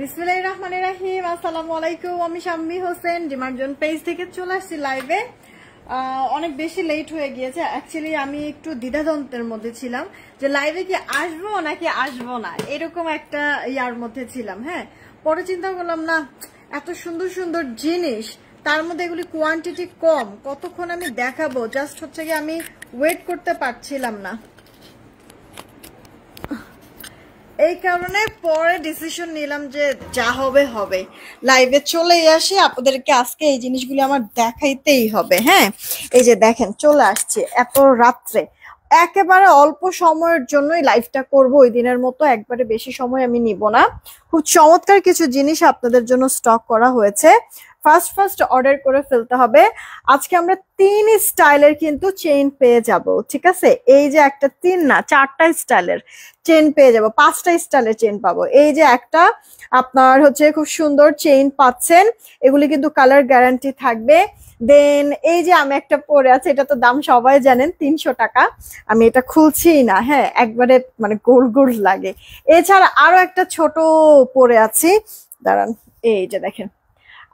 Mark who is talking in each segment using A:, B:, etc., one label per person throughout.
A: বিসমুল্লাহ আমি হোসেন পেজ থেকে চলে আসছি লাইভে অনেক বেশি লেট হয়ে গিয়েছে অ্যাকচুয়ালি আমি একটু মধ্যে ছিলাম যে লাইভে কি আসবো নাকি আসবো না এরকম একটা ইয়ার মধ্যে ছিলাম হ্যাঁ পরে চিন্তা করলাম না এত সুন্দর সুন্দর জিনিস তার মধ্যে এগুলি কোয়ান্টিটি কম কতক্ষণ আমি দেখাবো জাস্ট হচ্ছে কি আমি ওয়েট করতে পারছিলাম না এই কারণে পরে ডিসিশন নিলাম যে যা হবে হবে লাইভে চলে আসি আপনাদেরকে আজকে এই জিনিসগুলি আমার দেখাইতেই হবে হ্যাঁ এই যে দেখেন চলে আসছে এত রাত্রে একেবারে অল্প সময়ের জন্যই লাইভটা করব ওই দিনের মতো একবারে বেশি সময় আমি নিব না খুব চমৎকার কিছু জিনিস আপনাদের জন্য স্টক করা হয়েছে ফার্স্ট ফার্স্ট অর্ডার করে ফেলতে হবে আজকে আমরা তিন স্টাইলের কিন্তু চেইন পেয়ে যাব ঠিক আছে এই যে একটা তিন না চারটা স্টাইলের চেইন পেয়ে যাব পাঁচটা স্টাইলের চেইন পাবো এই যে একটা আপনার হচ্ছে খুব সুন্দর চেইন পাচ্ছেন এগুলি কিন্তু কালার গ্যারান্টি থাকবে দেন এই যে আমি একটা পরে আছে এটা তো দাম সবাই জানেন তিনশো টাকা আমি এটা খুলছি না হ্যাঁ একবারে মানে গোল গোল লাগে এছাড়া আরো একটা ছোট পরে আছি দাঁড়ান এই যে দেখেন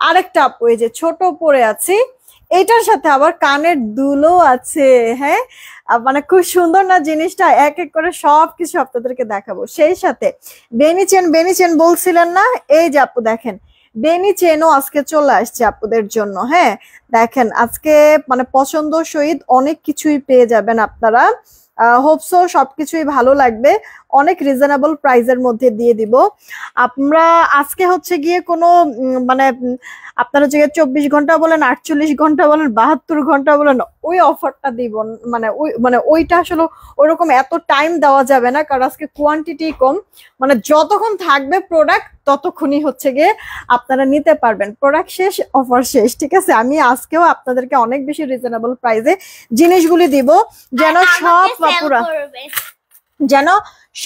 A: আরেকটা আপু এই যে ছোট পরে আছি এটার সাথে আবার কানের দুলো আছে হ্যাঁ মানে খুব সুন্দর না জিনিসটা এক এক করে সব কিছু আপনাদেরকে দেখাবো সেই সাথে বেনি চেন বেনি চেন বলছিলেন না এই যে আপু দেখেন বেনি চেনও আজকে চলে আসছে আপুদের জন্য হ্যাঁ দেখেন আজকে মানে পছন্দ সহিত অনেক কিছুই পেয়ে যাবেন আপনারা হোপসো সবকিছুই ভালো লাগবে অনেক রিজনেবল প্রাইজের মধ্যে দিয়ে দিব আমরা আজকে হচ্ছে গিয়ে কোনো মানে আপনারা যে চব্বিশ ঘন্টা বলেন আটচল্লিশ ঘন্টা বলেন বাহাত্তর ঘন্টা বলেন ওই অফারটা দিব মানে ওই মানে ওইটা আসলে ওরকম এত টাইম দেওয়া যাবে না কারণ আজকে কোয়ান্টিটি কম মানে যতক্ষণ থাকবে প্রোডাক্ট ততক্ষণই হচ্ছে গিয়ে আপনারা নিতে পারবেন প্রোডাক্ট শেষ অফার শেষ ঠিক আছে আমি আজকেও আপনাদেরকে অনেক বেশি রিজনেবল প্রাইসে জিনিসগুলি দিব যেন সব পুরা যেন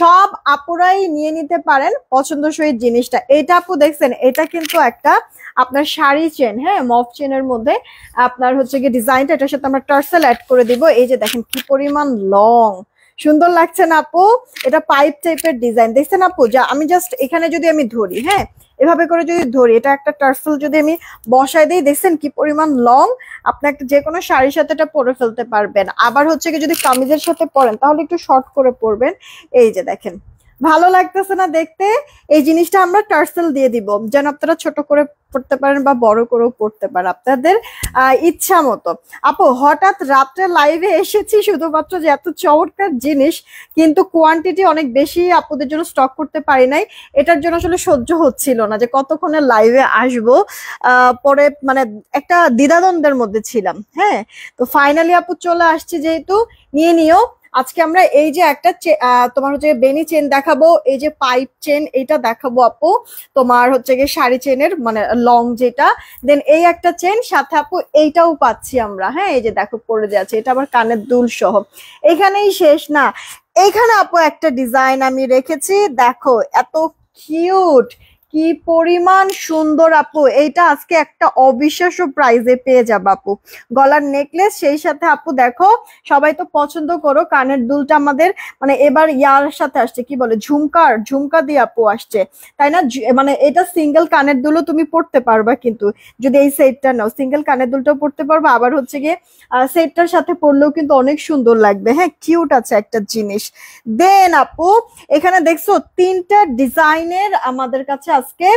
A: সব আপুরাই নিয়ে নিতে পারেন পছন্দসই জিনিসটা এটা আপু দেখছেন এটা কিন্তু একটা আপনার শাড়ি চেন হ্যাঁ মফ চেনের মধ্যে আপনার হচ্ছে গিয়ে ডিজাইনটা এটার সাথে আমরা টার্সেল অ্যাড করে দিব এই যে দেখেন কি পরিমাণ লং সুন্দর লাগছে না আপু এটা পাইপ টাইপের ডিজাইন দেখছেন আপু যা আমি জাস্ট এখানে যদি আমি ধরি হ্যাঁ এভাবে করে যদি ধরি এটা একটা টার্সেল যদি আমি বসায় দিই দেখছেন কি পরিমাণ লং আপনি একটা যে কোনো শাড়ির সাথে এটা পরে ফেলতে পারবেন আবার হচ্ছে কি যদি কামিজের সাথে পরেন তাহলে একটু শর্ট করে পরবেন এই যে দেখেন ভালো লাগতেছে না দেখতে এই জিনিসটা আমরা টার্সেল দিয়ে দিব যেন আপনারা ছোট করে পড়তে পারেন বা বড় করেও পড়তে পারেন আপনাদের ইচ্ছা মতো আপু হঠাৎ রাত্রে লাইভে এসেছি শুধুমাত্র যে এত চমৎকার জিনিস কিন্তু কোয়ান্টিটি অনেক বেশি আপুদের জন্য স্টক করতে পারি নাই এটার জন্য আসলে সহ্য হচ্ছিল না যে কতক্ষণে লাইভে আসব পরে মানে একটা দ্বিধাদ্বন্দ্বের মধ্যে ছিলাম হ্যাঁ তো ফাইনালি আপু চলে আসছি যেহেতু নিয়ে নিও আজকে আমরা এই যে একটা তোমার হচ্ছে বেনি চেন দেখাবো এই যে পাইপ চেন এটা দেখাবো আপু তোমার হচ্ছে গিয়ে শাড়ি চেনের মানে লং যেটা দেন এই একটা চেন সাথে আপু এইটাও পাচ্ছি আমরা হ্যাঁ এই যে দেখো পড়ে যাচ্ছে এটা আবার কানের দুল সহ এখানেই শেষ না এখানে আপু একটা ডিজাইন আমি রেখেছি দেখো এত কিউট কি পরিমাণ সুন্দর আপু এইটা আজকে একটা অবিশ্বাস্য প্রাইজে পেয়ে যাবে আপু গলার নেকলেস সেই সাথে আপু দেখো সবাই তো পছন্দ করো কানের দুলটা আমাদের মানে এবার ইয়ার সাথে আসছে কি বলে ঝুমকার ঝুমকা দিয়ে আপু আসছে তাই না মানে এটা সিঙ্গেল কানের দুলও তুমি পড়তে পারবা কিন্তু যদি এই সেটটা নাও সিঙ্গেল কানের দুলটাও পড়তে পারবা আবার হচ্ছে গিয়ে সেটটার সাথে পড়লেও কিন্তু অনেক সুন্দর লাগবে হ্যাঁ কিউট আছে একটা জিনিস দেন আপু এখানে দেখছো তিনটা ডিজাইনের আমাদের কাছে আজকে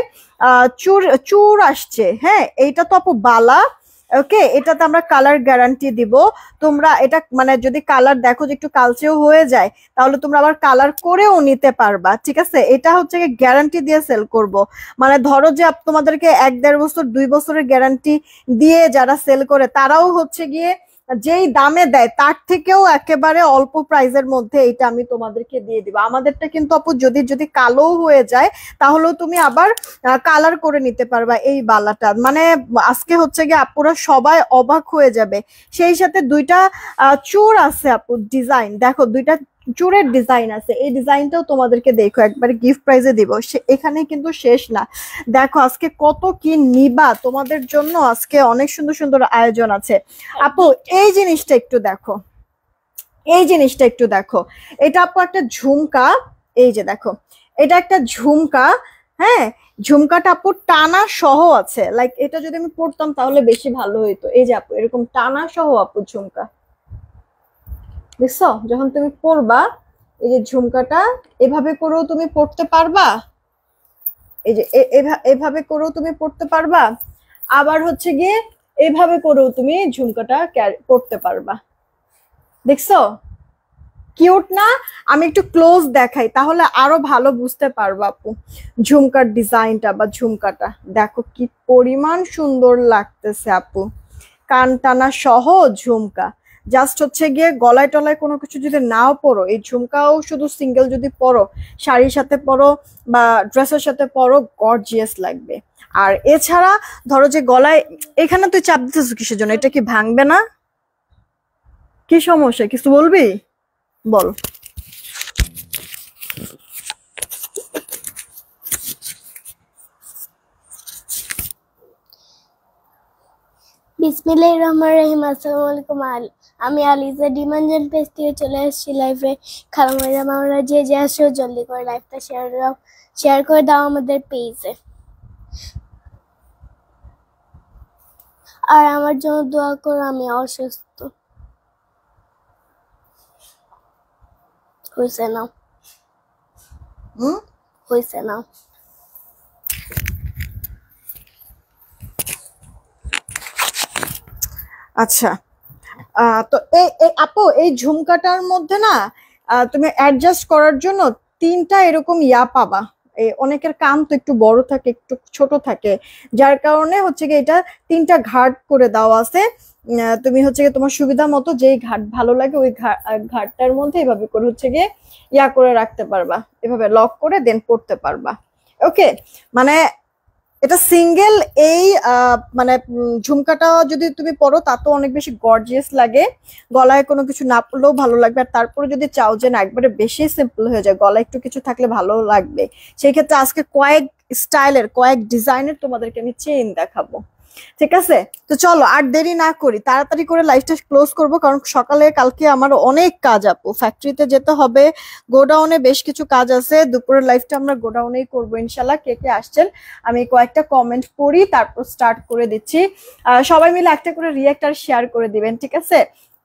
A: চুর চুর আসছে হ্যাঁ এইটা তো আপু বালা ওকে এটাতে আমরা কালার গ্যারান্টি দিব তোমরা এটা মানে যদি কালার দেখো যে একটু কালচেও হয়ে যায় তাহলে তোমরা আবার কালার করেও নিতে পারবা ঠিক আছে এটা হচ্ছে গ্যারান্টি দিয়ে সেল করব। মানে ধরো যে তোমাদেরকে এক দেড় বছর দুই বছরের গ্যারান্টি দিয়ে যারা সেল করে তারাও হচ্ছে গিয়ে যেই দামে দেয় তার থেকেও একেবারে অল্প প্রাইজের মধ্যে এইটা আমি তোমাদেরকে দিয়ে দিব আমাদেরটা কিন্তু আপু যদি যদি কালো হয়ে যায় তাহলেও তুমি আবার কালার করে নিতে পারবা এই বালাটা মানে আজকে হচ্ছে গিয়ে আপুরা সবাই অবাক হয়ে যাবে সেই সাথে দুইটা চোর আছে আপু ডিজাইন দেখো দুইটা জোরের ডিজাইন আছে এই ডিজাইনটাও তোমাদেরকে দেখো একবার গিফট প্রাইজে দিব এখানে কিন্তু শেষ না দেখো আজকে কত কি নিবা তোমাদের জন্য আজকে অনেক সুন্দর সুন্দর আয়োজন আছে আপু এই জিনিসটা একটু দেখো এই জিনিসটা একটু দেখো এটা আপু একটা ঝুমকা এই যে দেখো এটা একটা ঝুমকা হ্যাঁ ঝুমকাটা আপু টানা সহ আছে লাইক এটা যদি আমি পড়তাম তাহলে বেশি ভালো হইতো এই যে আপু এরকম টানা সহ আপু ঝুমকা দেখছো যখন তুমি পরবা এই যে ঝুমকাটা এভাবে করেও তুমি পড়তে পারবা এই যে এভাবে করেও তুমি পড়তে পারবা আবার হচ্ছে গিয়ে এভাবে করেও তুমি ঝুমকাটা পড়তে পারবা দেখছো কিউট না আমি একটু ক্লোজ দেখাই তাহলে আরো ভালো বুঝতে পারবো আপু ঝুমকার ডিজাইনটা বা ঝুমকাটা দেখো কি পরিমাণ সুন্দর লাগতেছে আপু কান টানা সহ ঝুমকা জাস্ট হচ্ছে গিয়ে গলায় টলায় কোনো কিছু যদি নাও পরো এই ঝুমকাও শুধু সিঙ্গেল যদি পরো শাড়ির সাথে পরো বা ড্রেসের সাথে পরো গর্জিয়াস লাগবে আর এছাড়া ধরো যে গলায় এখানে তুই চাপ দিতেছ কিসের জন্য এটা কি ভাঙবে না কি সমস্যা কিছু বলবি বল বিসমিল্লাহির রহমানির রহিম আসসালামু আলাইকুম আমি আলিজা ডিমাঞ্জন পেজ দিয়ে চলে এসেছি লাইফে লাইভে খালামাইদা আমরা যে যে আসো জলদি করে লাইফটা শেয়ার দাও শেয়ার করে দাও আমাদের পেজে আর আমার জন্য দোয়া করো আমি অসুস্থ হয়েছে না হয়েছে না আচ্ছা তো এই আপু এই ঝুমকাটার মধ্যে না তুমি অ্যাডজাস্ট করার জন্য তিনটা এরকম ইয়া পাবা অনেকের কান তো একটু বড় থাকে একটু ছোট থাকে যার কারণে হচ্ছে গিয়ে এটা তিনটা ঘাট করে দেওয়া আছে তুমি হচ্ছে গিয়ে তোমার সুবিধা মতো যেই ঘাট ভালো লাগে ওই ঘাটটার মধ্যে এভাবে করে হচ্ছে গিয়ে ইয়া করে রাখতে পারবা এভাবে লক করে দেন পড়তে পারবা ওকে মানে এটা সিঙ্গেল এই মানে ঝুমকাটা যদি তুমি পরো তা তো অনেক বেশি গর্জিয়াস লাগে গলায় কোনো কিছু না পড়লেও ভালো লাগবে আর তারপরে যদি চাও যে না একবারে বেশি সিম্পল হয়ে যায় গলায় একটু কিছু থাকলে ভালো লাগবে সেই ক্ষেত্রে আজকে কয়েক স্টাইলের কয়েক ডিজাইনের তোমাদেরকে আমি চেইন দেখাবো ঠিক আছে তো চলো আর দেরি না করি তাড়াতাড়ি করে লাইফটা ক্লোজ করব কারণ সকালে কালকে আমার অনেক কাজ আপু ফ্যাক্টরিতে যেতে হবে গোডাউনে বেশ কিছু কাজ আছে দুপুরের লাইফটা আমরা গোডাউনেই করবো ইনশাল্লাহ কে কে আসছেন আমি কয়েকটা কমেন্ট করি তারপর স্টার্ট করে দিচ্ছি সবাই মিলে একটা করে রিয়াক্ট আর শেয়ার করে দিবেন ঠিক আছে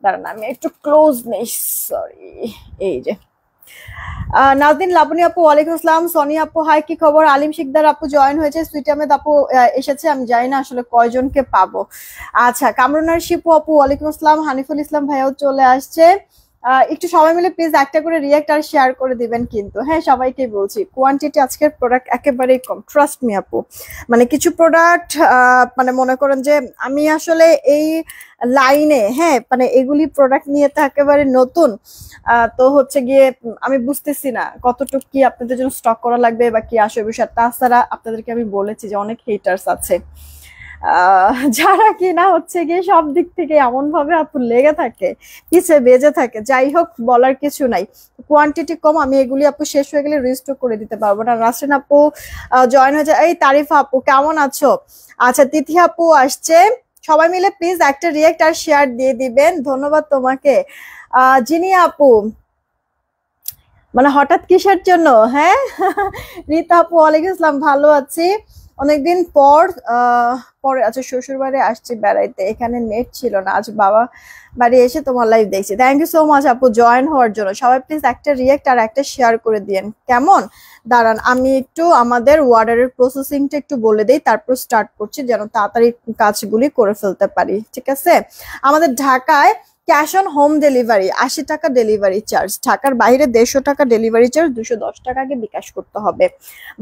A: দাঁড়ান আমি একটু ক্লোজ নেই সরি এই যে নাজদিন লাবনী আপু ওয়ালাইকুম আসসালাম সনি আপু হাই কি খবর আলিম শিকদার আপু জয়েন হয়েছে সুইট আহমেদ আপু এসেছে আমি জানি না আসলে কয়জনকে পাবো আচ্ছা কামরুনার শিপু আপু ওয়ালাইকুম আসসালাম হানিফুল ইসলাম ভাইয়াও চলে আসছে একটু সবাই মিলে প্লিজ একটা করে রিয়াক্ট আর শেয়ার করে দিবেন কিন্তু হ্যাঁ সবাইকে বলছি কোয়ান্টিটি আজকের প্রোডাক্ট একেবারেই কম ট্রাস্ট মি আপু মানে কিছু প্রোডাক্ট মানে মনে করেন যে আমি আসলে এই লাইনে হ্যাঁ মানে এগুলি প্রোডাক্ট নিয়ে তো একেবারে নতুন তো হচ্ছে গিয়ে আমি বুঝতেছি না কতটুকু কি আপনাদের জন্য স্টক করা লাগবে বা কি আসবে বিষয় তাছাড়া আপনাদেরকে আমি বলেছি যে অনেক হেটার্স আছে যারা কিনা হচ্ছে গিয়ে সব দিক থেকে এমন ভাবে আপু লেগে থাকে পিছে বেজে থাকে যাই হোক বলার কিছু নাই কোয়ান্টিটি কম আমি এগুলি আপু শেষ হয়ে গেলে রেজিস্টোর করে দিতে পারবো না রাসেন আপু জয়েন হয়ে যায় এই তারিফা আপু কেমন আছো আচ্ছা তিথি আপু আসছে সবাই মিলে প্লিজ একটা রিয়েক্ট আর শেয়ার দিয়ে দিবেন ধন্যবাদ তোমাকে আহ যিনি আপু মানে হঠাৎ কিসের জন্য হ্যাঁ রীতা আপু ওয়ালাইকুম ইসলাম ভালো আছি অনেকদিন পর পরে আচ্ছা শ্বশুর বাড়ি আসছি বেড়াইতে এখানে নেট ছিল না আজ বাবা বাড়ি এসে তোমার লাইভ দেখছি থ্যাংক ইউ সো মাচ আপু জয়েন হওয়ার জন্য সবাই প্লিজ একটা রিয়েক্ট আর একটা শেয়ার করে দিয়েন কেমন দাঁড়ান আমি একটু আমাদের ওয়ার্ডারের প্রসেসিংটা একটু বলে দিই তারপর স্টার্ট করছি যেন তাড়াতাড়ি কাজগুলি করে ফেলতে পারি ঠিক আছে আমাদের ঢাকায় ক্যাশ অন হোম ডেলিভারি আশি টাকা ডেলিভারি চার্জ ঢাকার বাইরে দেড়শো টাকা ডেলিভারি চার্জ দুশো দশ টাকাকে বিকাশ করতে হবে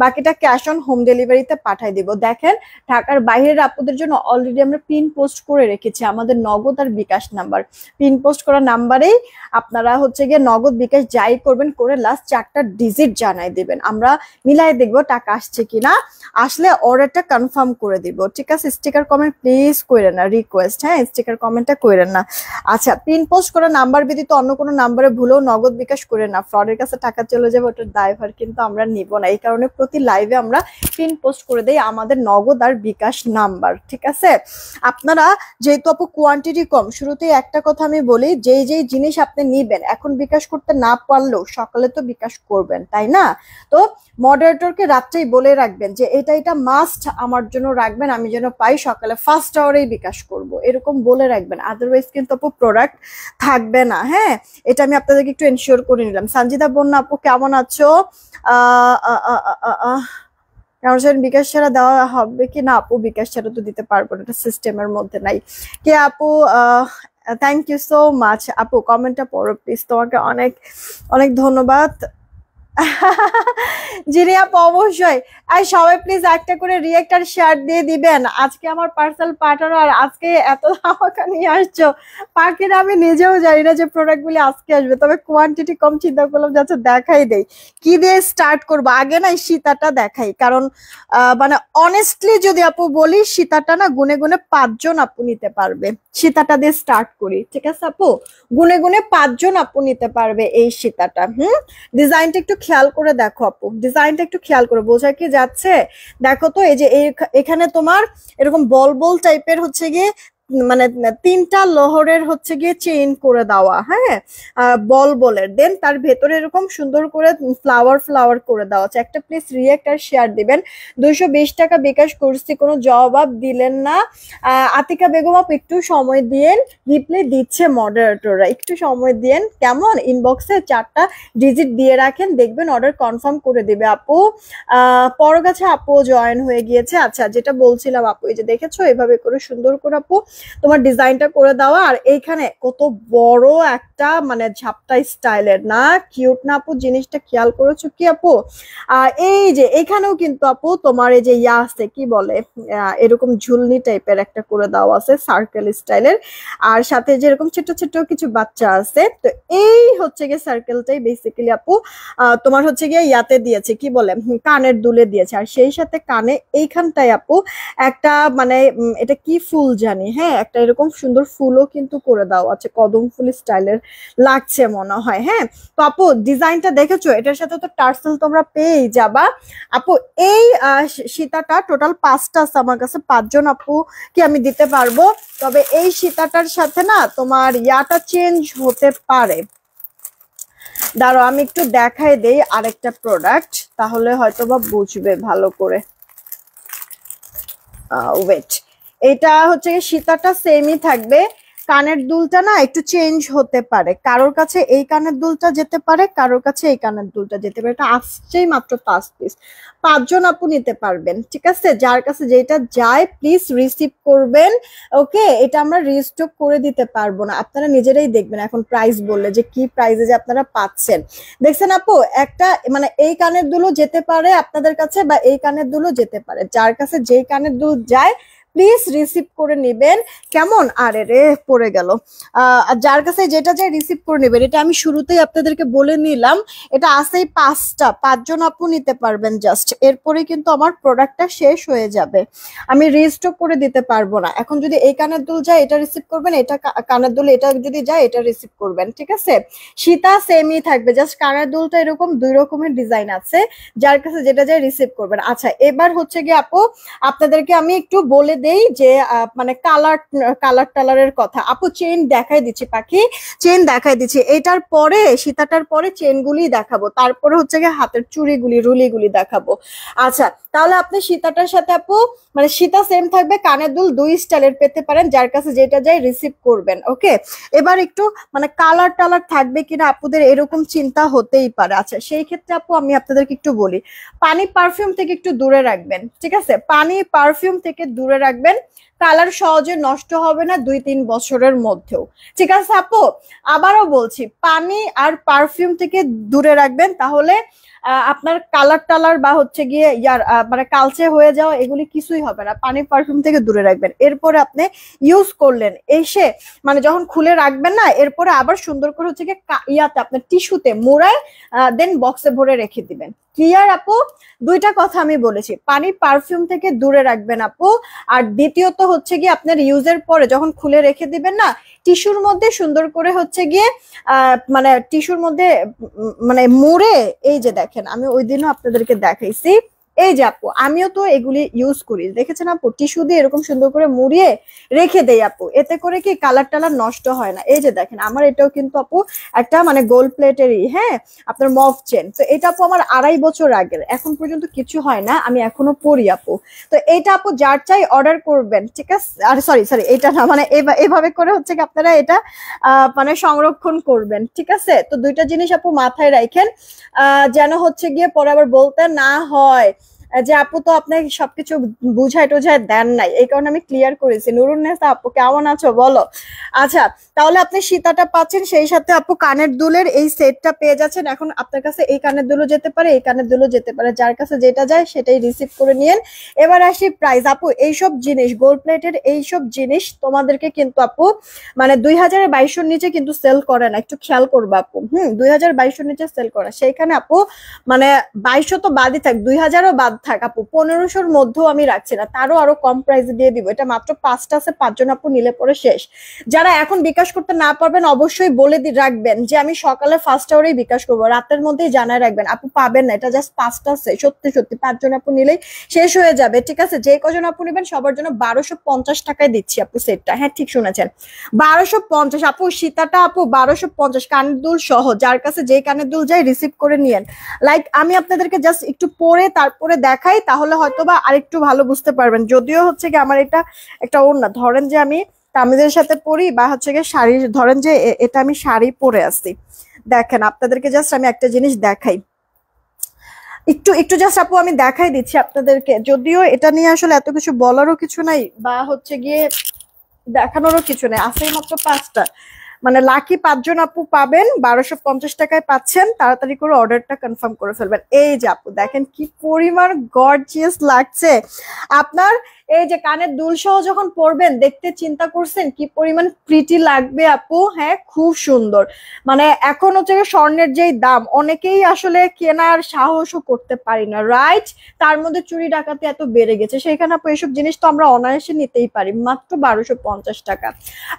A: বাকিটা ক্যাশ অন হোম ডেলিভারিতে পাঠাই দিব দেখেন ঢাকার বাইরের আপনাদের জন্য অলরেডি আমরা পিন পোস্ট করে রেখেছি আমাদের নগদ আর বিকাশ নাম্বার পিন পোস্ট করা নাম্বারেই আপনারা হচ্ছে গিয়ে নগদ বিকাশ যাই করবেন করে লাস্ট চারটা ডিজিট জানাই দিবেন আমরা মিলাই দেখব টাকা আসছে কিনা আসলে অর্ডারটা কনফার্ম করে দিব ঠিক আছে স্টিকার কমেন্ট প্লিজ করেন না রিকোয়েস্ট হ্যাঁ স্টিকার কমেন্টটা করেন না আচ্ছা আচ্ছা পিন পোস্ট করা নাম্বার ব্যতীত অন্য কোনো নাম্বারে ভুলেও নগদ বিকাশ করে না ফ্রডের কাছে টাকা চলে যাবে ওটার দায়ভার কিন্তু আমরা নিব না এই কারণে প্রতি লাইভে আমরা পিন পোস্ট করে দেই আমাদের নগদ আর বিকাশ নাম্বার ঠিক আছে আপনারা যেহেতু আপু কোয়ান্টিটি কম শুরুতেই একটা কথা আমি বলি যেই যেই জিনিস আপনি নিবেন এখন বিকাশ করতে না পারলেও সকালে তো বিকাশ করবেন তাই না তো মডারেটরকে রাত্রেই বলে রাখবেন যে এটা এটা মাস্ট আমার জন্য রাখবেন আমি যেন পাই সকালে ফার্স্ট আওয়ারেই বিকাশ করব এরকম বলে রাখবেন আদারওয়াইজ কিন্তু আপু প্রোডাক্ট প্রোডাক্ট থাকবে না হ্যাঁ এটা আমি আপনাদেরকে একটু এনশিওর করে নিলাম সানজিদা বন্যা আপু কেমন আছো বিকাশ ছাড়া দেওয়া হবে কি না আপু বিকাশ ছাড়া তো দিতে পারবো না এটা সিস্টেমের মধ্যে নাই কে আপু থ্যাংক ইউ সো মাচ আপু কমেন্টটা পড়ো প্লিজ তোমাকে অনেক অনেক ধন্যবাদ জিনি আপ অবশ্যই আর সবাই প্লিজ একটা করে রিয়েক্ট আর শেয়ার দিয়ে দিবেন আজকে আমার পার্সেল পাঠানো আর আজকে এত ধামাকা নিয়ে আসছো পাখিরা আমি নিজেও জানি না যে প্রোডাক্টগুলি আজকে আসবে তবে কোয়ান্টিটি কম চিন্তা করলাম যাচ্ছে দেখাই দেই কি দিয়ে স্টার্ট করব আগে না সীতাটা দেখাই কারণ মানে অনেস্টলি যদি আপু বলি সীতাটা না গুনে গুনে পাঁচজন আপু নিতে পারবে সীতাটা দিয়ে স্টার্ট করি ঠিক আছে আপু গুনে গুনে পাঁচজন আপু নিতে পারবে এই সীতাটা হুম ডিজাইনটা একটু খেয়াল করে দেখো আপু ডিজাইনটা একটু খেয়াল করে বোঝা কি যাচ্ছে দেখো তো এই যে এখানে তোমার এরকম বল বল টাইপের হচ্ছে গিয়ে মানে তিনটা লহরের হচ্ছে গিয়ে চেইন করে দেওয়া হ্যাঁ বল বলের দেন তার ভেতরে এরকম সুন্দর করে ফ্লাওয়ার ফ্লাওয়ার করে দেওয়া আছে একটা প্লিজ রিয়েক্ট আর শেয়ার দিবেন দুইশো টাকা বিকাশ করছি কোনো জবাব দিলেন না আতিকা বেগম আপ একটু সময় দিয়েন রিপ্লাই দিচ্ছে মডারেটররা একটু সময় দিয়েন কেমন ইনবক্সে চারটা ডিজিট দিয়ে রাখেন দেখবেন অর্ডার কনফার্ম করে দেবে আপু গাছে আপু জয়েন হয়ে গিয়েছে আচ্ছা যেটা বলছিলাম আপু এই যে দেখেছো এভাবে করে সুন্দর করে আপু তোমার ডিজাইনটা করে দেওয়া আর এইখানে কত বড় একটা মানে ঝাপটা স্টাইলের না কিউট না আপু জিনিসটা খেয়াল করেছো কি আপু আর এই যে এখানেও কিন্তু আপু তোমার এই যে ইয়া আছে কি বলে এরকম ঝুলনি টাইপের একটা করে দেওয়া আছে সার্কেল স্টাইলের আর সাথে যেরকম ছোট ছোট কিছু বাচ্চা আছে তো এই হচ্ছে গিয়ে সার্কেলটাই বেসিক্যালি আপু তোমার হচ্ছে গিয়ে ইয়াতে দিয়েছে কি বলে কানের দুলে দিয়েছে আর সেই সাথে কানে এইখানটায় আপু একটা মানে এটা কি ফুল জানি হ্যাঁ হ্যাঁ একটা এরকম সুন্দর ফুলও কিন্তু করে দাও আছে কদম ফুল স্টাইলের লাগছে মনে হয় হ্যাঁ তো আপু ডিজাইনটা দেখেছো এটার সাথে তো টার্সেল তোমরা পেয়েই যাবা আপু এই সীতাটা টোটাল পাঁচটা আছে আমার কাছে পাঁচজন আপু কি আমি দিতে পারবো তবে এই সীতাটার সাথে না তোমার ইয়াটা চেঞ্জ হতে পারে দাঁড়ো আমি একটু দেখাই দেই আরেকটা প্রোডাক্ট তাহলে হয়তো বা বুঝবে ভালো করে ওয়েট এটা হচ্ছে সীতাটা সেমই থাকবে কানের দুলটা না একটু চেঞ্জ হতে পারে কারোর কাছে এই কানের দুলটা যেতে পারে কারোর কাছে এই কানের দুলটা যেতে পারে এটা আসছেই মাত্র পাঁচ পিস পাঁচজন আপু নিতে পারবেন ঠিক আছে যার কাছে যেটা যায় প্লিজ রিসিভ করবেন ওকে এটা আমরা রিস্টক করে দিতে পারবো না আপনারা নিজেরাই দেখবেন এখন প্রাইস বললে যে কি প্রাইসে যে আপনারা পাচ্ছেন দেখছেন আপু একটা মানে এই কানের দুলও যেতে পারে আপনাদের কাছে বা এই কানের দুলও যেতে পারে যার কাছে যেই কানের দুল যায় প্লিজ রিসিভ করে নেবেন কেমন আরে রে পড়ে গেল যার কাছে যেটা যায় রিসিভ করে নেবেন এটা আমি শুরুতেই আপনাদেরকে বলে নিলাম এটা আসেই পাঁচটা পাঁচজন আপু নিতে পারবেন জাস্ট এরপরে কিন্তু আমার প্রোডাক্টটা শেষ হয়ে যাবে আমি রেজিস্টও করে দিতে পারবো না এখন যদি এই কানের দুল যায় এটা রিসিভ করবেন এটা কানের দুল এটা যদি যায় এটা রিসিভ করবেন ঠিক আছে সীতা সেমই থাকবে জাস্ট কানের দুলটা এরকম দুই রকমের ডিজাইন আছে যার কাছে যেটা যায় রিসিভ করবেন আচ্ছা এবার হচ্ছে গিয়ে আপু আপনাদেরকে আমি একটু বলে দেই যে মানে কালার কালার টালারের কথা আপু চেন দেখাই দিচ্ছি পাখি চেন দেখাই দিচ্ছি এটার পরে সীতাটার পরে চেনগুলি দেখাবো তারপরে হচ্ছে গিয়ে হাতের চুড়িগুলি রুলিগুলি দেখাবো আচ্ছা তাহলে আপনি সীতাটার সাথে আপু মানে সীতা সেম থাকবে কানের দুল দুই স্টাইলের পেতে পারেন যার কাছে যেটা যায় রিসিভ করবেন ওকে এবার একটু মানে কালার টালার থাকবে কিনা আপুদের এরকম চিন্তা হতেই পারে আচ্ছা সেই ক্ষেত্রে আপু আমি আপনাদেরকে একটু বলি পানি পারফিউম থেকে একটু দূরে রাখবেন ঠিক আছে পানি পারফিউম থেকে দূরে রাখবেন কালার সহজে নষ্ট হবে না দুই তিন বছরের মধ্যেও ঠিক আছে আপু আবারও বলছি পানি আর পারফিউম থেকে দূরে রাখবেন তাহলে আপনার কালার টালার বা হচ্ছে গিয়ে ইয়ার মানে কালচে হয়ে যাওয়া এগুলি কিছুই হবে না পানি পারফিউম থেকে দূরে রাখবেন এরপরে আপনি ইউজ করলেন এসে মানে যখন খুলে রাখবেন না এরপরে আবার সুন্দর করে হচ্ছে গিয়ে ইয়াতে আপনার টিস্যুতে মোড়ায় দেন বক্সে ভরে রেখে দিবেন ক্লিয়ার আপু দুইটা কথা আমি বলেছি পানি পারফিউম থেকে দূরে রাখবেন আপু আর দ্বিতীয়ত হচ্ছে গিয়ে আপনার ইউজের পরে যখন খুলে রেখে দিবেন না টিস্যুর মধ্যে সুন্দর করে হচ্ছে গিয়ে মানে টিস্যুর মধ্যে মানে মুড়ে এই যে দেখেন আমি ওই দিনও আপনাদেরকে দেখাইছি এই যে আপু আমিও তো এগুলি ইউজ করি দেখেছেন আপু টিস্যু দিয়ে এরকম সুন্দর করে মুড়িয়ে রেখে দেয় আপু এতে করে কি কালার টালার নষ্ট হয় না এই যে দেখেন আমার এটাও কিন্তু আপু একটা মানে গোল্ড প্লেটেরই হ্যাঁ আপনার মফ চেন তো এটা আপু আমার আড়াই বছর আগের এখন পর্যন্ত কিছু হয় না আমি এখনো পড়ি আপু তো এটা আপু যার চাই অর্ডার করবেন ঠিক আছে আর সরি সরি এটা না মানে এভাবে করে হচ্ছে কি আপনারা এটা মানে সংরক্ষণ করবেন ঠিক আছে তো দুইটা জিনিস আপু মাথায় রাখেন যেন হচ্ছে গিয়ে পরে আবার বলতে না হয় যে আপু তো আপনাকে সবকিছু বুঝায় টোঝায় দেন নাই এই কারণে আমি ক্লিয়ার করেছি নুরুন নেসা আপু কেমন আছো বলো আচ্ছা তাহলে আপনি সীতাটা পাচ্ছেন সেই সাথে আপু কানের দুলের এই সেটটা পেয়ে যাচ্ছেন এখন আপনার কাছে এই কানের দুলো যেতে পারে এই কানের দুলো যেতে পারে যার কাছে যেটা যায় সেটাই রিসিভ করে নিয়েন এবার আসি প্রাইস আপু এইসব জিনিস গোল্ড প্লেটের এইসব জিনিস তোমাদেরকে কিন্তু আপু মানে দুই হাজার বাইশের নিচে কিন্তু সেল করে না একটু খেয়াল করবো আপু হুম দুই হাজার বাইশের নিচে সেল করে সেইখানে আপু মানে বাইশশো তো বাদই থাক দুই হাজারও বাদ থাক আপু পনেরোশোর মধ্যেও আমি রাখছি না তারও আরো কম প্রাইসে দিয়ে দিব এটা মাত্র পাঁচটা আছে পাঁচজন আপু নিলে পরে শেষ যারা এখন বিকাশ করতে না পারবেন অবশ্যই বলে রাখবেন যে আমি সকালে ফার্স্ট আওয়ারেই বিকাশ করবো রাতের মধ্যেই জানায় রাখবেন আপু পাবেন না এটা জাস্ট পাঁচটা আছে সত্যি সত্যি পাঁচজন আপু নিলেই শেষ হয়ে যাবে ঠিক আছে যে কজন আপু নেবেন সবার জন্য বারোশো পঞ্চাশ টাকায় দিচ্ছি আপু সেটটা হ্যাঁ ঠিক শুনেছেন বারোশো পঞ্চাশ আপু সীতাটা আপু বারোশো পঞ্চাশ কানের দুল সহ যার কাছে যে কানের দুল যায় রিসিভ করে নিয়েন লাইক আমি আপনাদেরকে জাস্ট একটু পরে তারপরে দেখ দেখাই তাহলে হয়তো বা আরেকটু ভালো বুঝতে পারবেন যদিও হচ্ছে কি আমার এটা একটা না ধরেন যে আমি কামিজের সাথে পরি বা হচ্ছে গিয়ে শাড়ি ধরেন যে এটা আমি শাড়ি পরে আসি দেখেন আপনাদেরকে জাস্ট আমি একটা জিনিস দেখাই একটু একটু জাস্ট আপু আমি দেখাই দিচ্ছি আপনাদেরকে যদিও এটা নিয়ে আসলে এত কিছু বলারও কিছু নাই বা হচ্ছে গিয়ে দেখানোরও কিছু নাই আসেই মাত্র পাঁচটা মানে লাকি পাঁচজন আপু পাবেন বারোশো পঞ্চাশ টাকায় পাচ্ছেন তাড়াতাড়ি করে অর্ডারটা কনফার্ম করে ফেলবেন এই যে আপু দেখেন কি পরিমাণ গর্জিয়াস লাগছে আপনার এই যে কানের দুল সহ যখন পরবেন দেখতে চিন্তা করছেন কি পরিমাণ প্রীতি লাগবে আপু হ্যাঁ খুব সুন্দর মানে এখন হচ্ছে স্বর্ণের যেই দাম অনেকেই আসলে কেনার সাহসও করতে পারি না রাইট তার মধ্যে চুরি ডাকাতি এত বেড়ে গেছে সেখানে আপু এসব জিনিস তো আমরা অনায়াসে নিতেই পারি মাত্র বারোশো পঞ্চাশ টাকা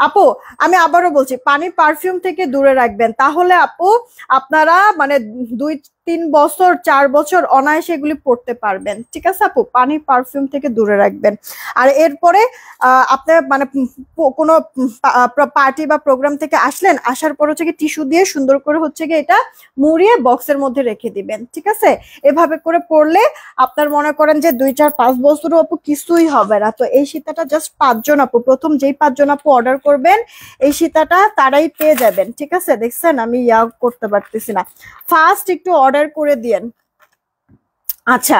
A: আপু আমি আবারও বলছি পানি পারফিউম থেকে দূরে রাখবেন তাহলে আপু আপনারা মানে দুই তিন বছর চার বছর অনায়াসে এগুলি পড়তে পারবেন ঠিক আছে আপু পানি পারফিউম থেকে দূরে রাখবেন আর এরপরে আপনার মানে কোনো পার্টি বা প্রোগ্রাম থেকে আসলেন আসার পর হচ্ছে কি টিস্যু দিয়ে সুন্দর করে হচ্ছে কি এটা মুড়িয়ে বক্সের মধ্যে রেখে দিবেন ঠিক আছে এভাবে করে পড়লে আপনার মনে করেন যে দুই চার পাঁচ বছরও আপু কিছুই হবে না তো এই সীতাটা জাস্ট পাঁচজন আপু প্রথম যেই পাঁচজন আপু অর্ডার করবেন এই সীতাটা তারাই পেয়ে যাবেন ঠিক আছে দেখছেন আমি ইয়া করতে পারতেছি না ফার্স্ট একটু অর্ডার করে দিয়েন আচ্ছা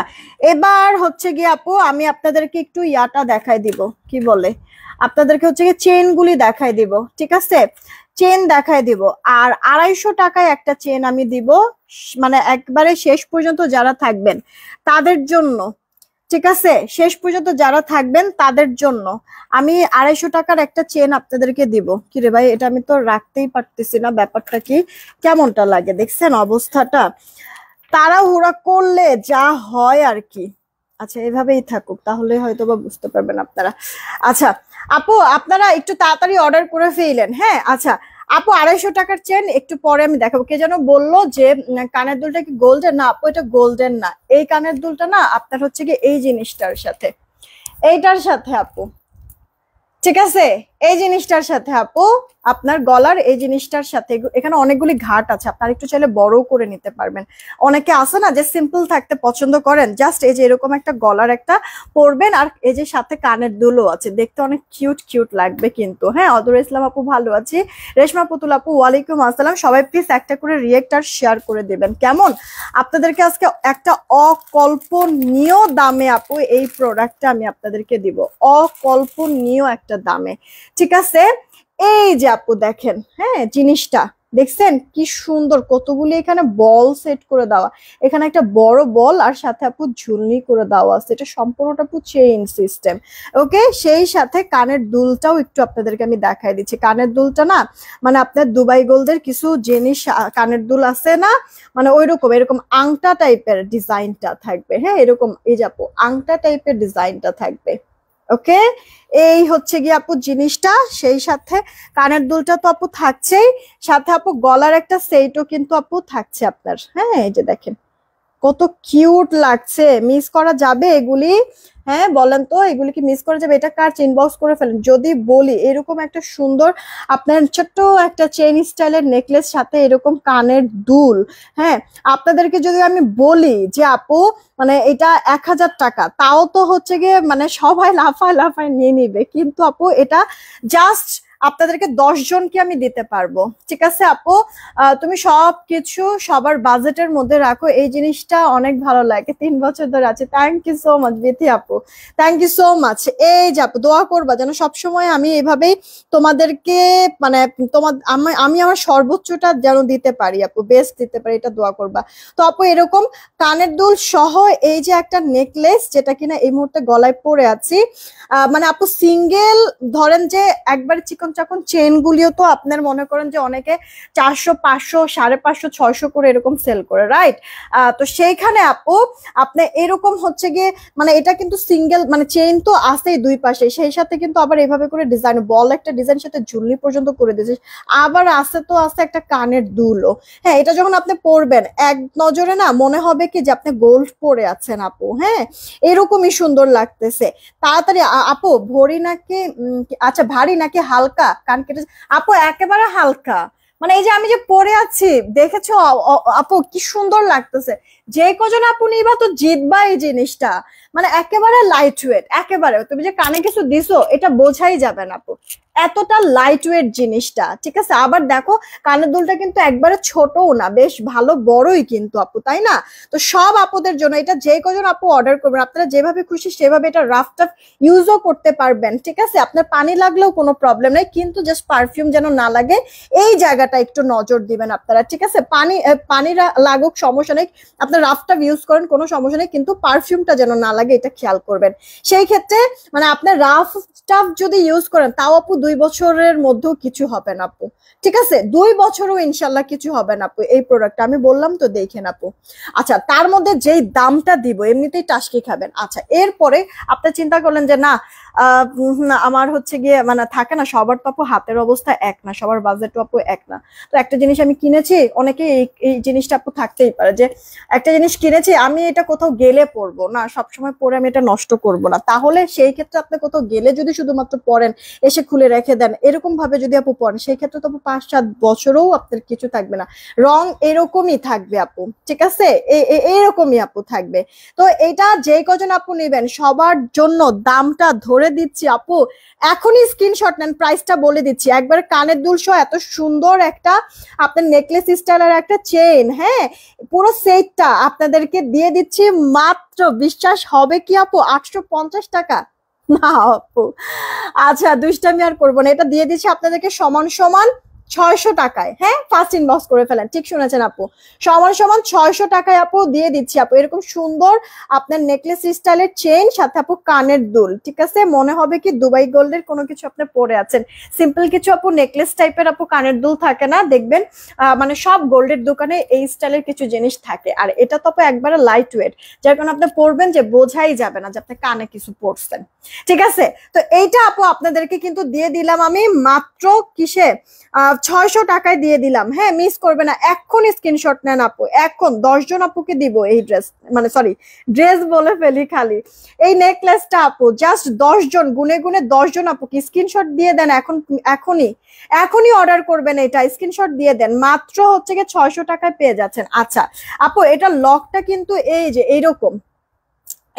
A: এবার হচ্ছে গিয়ে আপু আমি আপনাদেরকে একটু ইয়াটা দেখাই দিব কি বলে আপনাদেরকে হচ্ছে গিয়ে চেন গুলি দেখাই দিব ঠিক আছে চেন দেখাই দিব আর আড়াইশো টাকায় একটা চেন আমি দিব মানে একবারে শেষ পর্যন্ত যারা থাকবেন তাদের জন্য ঠিক আছে শেষ পর্যন্ত যারা থাকবেন তাদের জন্য আমি আড়াইশো টাকার একটা চেন আপনাদেরকে দিব রে ভাই এটা আমি তো রাখতেই পারতেছি না ব্যাপারটা কি কেমনটা লাগে দেখছেন অবস্থাটা তারা হুড়া করলে যা হয় আর কি আচ্ছা এভাবেই থাকুক তাহলে হয়তো বা বুঝতে পারবেন আপনারা আচ্ছা আপু আপনারা একটু তাড়াতাড়ি অর্ডার করে ফেলেন হ্যাঁ আচ্ছা আপু আড়াইশো টাকার চেন একটু পরে আমি দেখাবো কে যেন বললো যে কানের দুলটা কি গোল্ডেন না আপু এটা গোল্ডেন না এই কানের দুলটা না আপনার হচ্ছে কি এই জিনিসটার সাথে এইটার সাথে আপু ঠিক আছে এই জিনিসটার সাথে আপু আপনার গলার এই জিনিসটার সাথে এখানে অনেকগুলি ঘাট আছে আপনার একটু চাইলে বড় করে নিতে পারবেন অনেকে আছে না যে সিম্পল থাকতে পছন্দ করেন জাস্ট এই যে এরকম একটা গলার একটা পরবেন আর এই যে সাথে কানের দুলো আছে দেখতে অনেক কিউট কিউট লাগবে কিন্তু হ্যাঁ অদুর ইসলাম আপু ভালো আছি রেশমা পুতুল আপু ওয়ালাইকুম আসসালাম সবাই প্লিজ একটা করে রিয়েক্ট আর শেয়ার করে দেবেন কেমন আপনাদেরকে আজকে একটা অকল্পনীয় দামে আপু এই প্রোডাক্টটা আমি আপনাদেরকে দিব অকল্পনীয় একটা দামে ঠিক আছে এই যে আপু দেখেন হ্যাঁ জিনিসটা দেখছেন কি সুন্দর কতগুলি এখানে বল সেট করে দেওয়া এখানে একটা বড় বল আর সাথে আপু ঝুলনি করে দেওয়া আছে এটা সম্পূর্ণটা আপু চেইন সিস্টেম ওকে সেই সাথে কানের দুলটাও একটু আপনাদেরকে আমি দেখাই দিচ্ছি কানের দুলটা না মানে আপনার দুবাই গোল্ডের কিছু জিনিস কানের দুল আছে না মানে ওই রকম এরকম আংটা টাইপের ডিজাইনটা থাকবে হ্যাঁ এরকম এই আপু আংটা টাইপের ডিজাইনটা থাকবে ওকে এই হচ্ছে গিয়ে আপু জিনিসটা সেই সাথে কানের দুলটা তো আপু থাকছেই সাথে আপু গলার একটা সেইটও কিন্তু আপু থাকছে আপনার হ্যাঁ এই যে দেখেন কত কিউট লাগছে মিস করা যাবে এগুলি হ্যাঁ বলেন তো এগুলি কি মিস করা যাবে এটা কার চেন বক্স করে ফেলেন যদি বলি এরকম একটা সুন্দর আপনার ছোট্ট একটা চেন স্টাইলের নেকলেস সাথে এরকম কানের দুল হ্যাঁ আপনাদেরকে যদি আমি বলি যে আপু মানে এটা এক হাজার টাকা তাও তো হচ্ছে গিয়ে মানে সবাই লাফায় লাফায় নিয়ে নিবে কিন্তু আপু এটা জাস্ট আপনাদেরকে দশ জনকে আমি দিতে পারবো ঠিক আছে আপু তুমি সব কিছু সবার বাজেটের মধ্যে রাখো এই জিনিসটা অনেক ভালো লাগে তিন বছর ধরে আছে thank you so much Bithi আপু থ্যাংক ইউ সো মাচ এই যে আপু দোয়া করবা যেন সবসময় আমি এভাবেই তোমাদেরকে মানে তোমার আমি আমার সর্বোচ্চটা যেন দিতে পারি আপু বেস্ট দিতে পারি এটা দোয়া করবা তো আপু এরকম কানের দুল সহ এই যে একটা নেকলেস যেটা কিনা এই মুহূর্তে গলায় পরে আছি মানে আপু সিঙ্গেল ধরেন যে একবার চিকন যখন চেন গুলিও তো আপনার মনে করেন যে অনেকে চারশো পাঁচশো সাড়ে পাঁচশো ছয়শো করে এরকম সেল করে রাইট তো সেইখানে আপু আপনি এরকম হচ্ছে গিয়ে মানে এটা কিন্তু সিঙ্গেল মানে চেন তো আসেই দুই পাশে সেই সাথে কিন্তু আবার এভাবে করে ডিজাইন বল একটা ডিজাইন সাথে ঝুললি পর্যন্ত করে দিয়েছে আবার আসে তো আসে একটা কানের দুলও হ্যাঁ এটা যখন আপনি পরবেন এক নজরে না মনে হবে কি যে আপনি গোল্ড পরে আছেন আপু হ্যাঁ এরকমই সুন্দর লাগতেছে তাড়াতাড়ি আপু ভরি নাকি আচ্ছা ভারী নাকি হালকা হালকা কান কেটে আপু একেবারে হালকা মানে এই যে আমি যে পরে আছি দেখেছো আপু কি সুন্দর লাগতেছে যে কজন আপু নিবা তো জিতবা এই জিনিসটা মানে একেবারে লাইট ওয়েট একেবারে তুমি যে কানে কিছু দিছো এটা বোঝাই যাবে না আপু এতটা লাইট ওয়েট জিনিসটা ঠিক আছে আবার দেখো কানের দুলটা কিন্তু একবারে ছোটও না বেশ ভালো বড়ই কিন্তু আপু তাই না তো সব আপুদের জন্য এটা যে কজন আপু অর্ডার করবেন আপনারা যেভাবে খুশি সেভাবে এটা রাফ টাফ ইউজও করতে পারবেন ঠিক আছে আপনার পানি লাগলেও কোনো প্রবলেম নেই কিন্তু জাস্ট পারফিউম যেন না লাগে এই জায়গাটা একটু নজর দিবেন আপনারা ঠিক আছে পানি পানি লাগুক সমস্যা নেই আপনার রাফ টাফ ইউজ করেন কোনো সমস্যা নেই কিন্তু পারফিউমটা যেন না লাগে লাগে এটা খেয়াল করবেন সেই ক্ষেত্রে মানে আপনার রাফ স্টাফ যদি ইউজ করেন তাও আপু দুই বছরের মধ্যেও কিছু হবে না আপু ঠিক আছে দুই বছরও ইনশাল্লাহ কিছু হবে না আপু এই প্রোডাক্টটা আমি বললাম তো দেখেন আপু আচ্ছা তার মধ্যে যেই দামটা দিব এমনিতেই টাসকি খাবেন আচ্ছা এরপরে আপনি চিন্তা করলেন যে না আমার হচ্ছে গিয়ে মানে থাকে না সবার তো আপু হাতের অবস্থা এক না সবার বাজেট আপু এক না তো একটা জিনিস আমি কিনেছি অনেকে এই জিনিসটা আপু থাকতেই পারে যে একটা জিনিস কিনেছি আমি এটা কোথাও গেলে পড়বো না সবসময় সময় পরে আমি এটা নষ্ট করব না তাহলে সেই ক্ষেত্রে আপনি কোথাও গেলে যদি শুধুমাত্র পরেন এসে খুলে রেখে দেন এরকম ভাবে যদি আপু পরেন সেই ক্ষেত্রে তো আপু পাঁচ সাত বছরও আপনার কিছু থাকবে না রং এরকমই থাকবে আপু ঠিক আছে এরকমই আপু থাকবে তো এটা যে কজন আপু নেবেন সবার জন্য দামটা ধরে দিচ্ছি আপু এখনই স্ক্রিনশট নেন প্রাইসটা বলে দিচ্ছি একবার কানের দুলস এত সুন্দর একটা আপনার নেকলেস স্টাইলের একটা চেন হ্যাঁ পুরো সেটটা আপনাদেরকে দিয়ে দিচ্ছি মাত্র বিশ্বাস হবে কি আপু আটশো টাকা না আপু আচ্ছা দুষ্টামি আর করবো না এটা দিয়ে দিচ্ছি আপনাদেরকে সমান সমান ছয়শো টাকায় হ্যাঁ ফার্স্ট ইনবক্স করে ফেলেন ঠিক শুনেছেন আপু সমান সমান ছয়শো টাকায় আপু দিয়ে দিচ্ছি আপু এরকম সুন্দর আপনার নেকলেস স্টাইলের চেন সাথে আপু কানের দুল ঠিক আছে মনে হবে কি দুবাই গোল্ডের কোনো কিছু আপনি পরে আছেন সিম্পল কিছু আপু নেকলেস টাইপের আপু কানের দুল থাকে না দেখবেন মানে সব গোল্ডের দোকানে এই স্টাইলের কিছু জিনিস থাকে আর এটা তো আপু একবারে লাইট ওয়েট যার কারণে আপনি পরবেন যে বোঝাই যাবে না যে আপনি কানে কিছু পরছেন ঠিক আছে তো এইটা আপু আপনাদেরকে কিন্তু দিয়ে দিলাম আমি মাত্র কিসে ছয়শো টাকায় দিয়ে দিলাম হ্যাঁ মিস করবে না এখন স্ক্রিনশট নেন আপু এখন দশজন আপুকে দিব এই ড্রেস মানে সরি ড্রেস বলে ফেলি খালি এই নেকলেসটা আপু জাস্ট দশজন গুনে গুনে দশজন আপুকে স্ক্রিনশট দিয়ে দেন এখন এখনই এখনই অর্ডার করবেন এটা স্ক্রিনশট দিয়ে দেন মাত্র হচ্ছে গিয়ে ছয়শো টাকায় পেয়ে যাচ্ছেন আচ্ছা আপু এটা লকটা কিন্তু এই যে এইরকম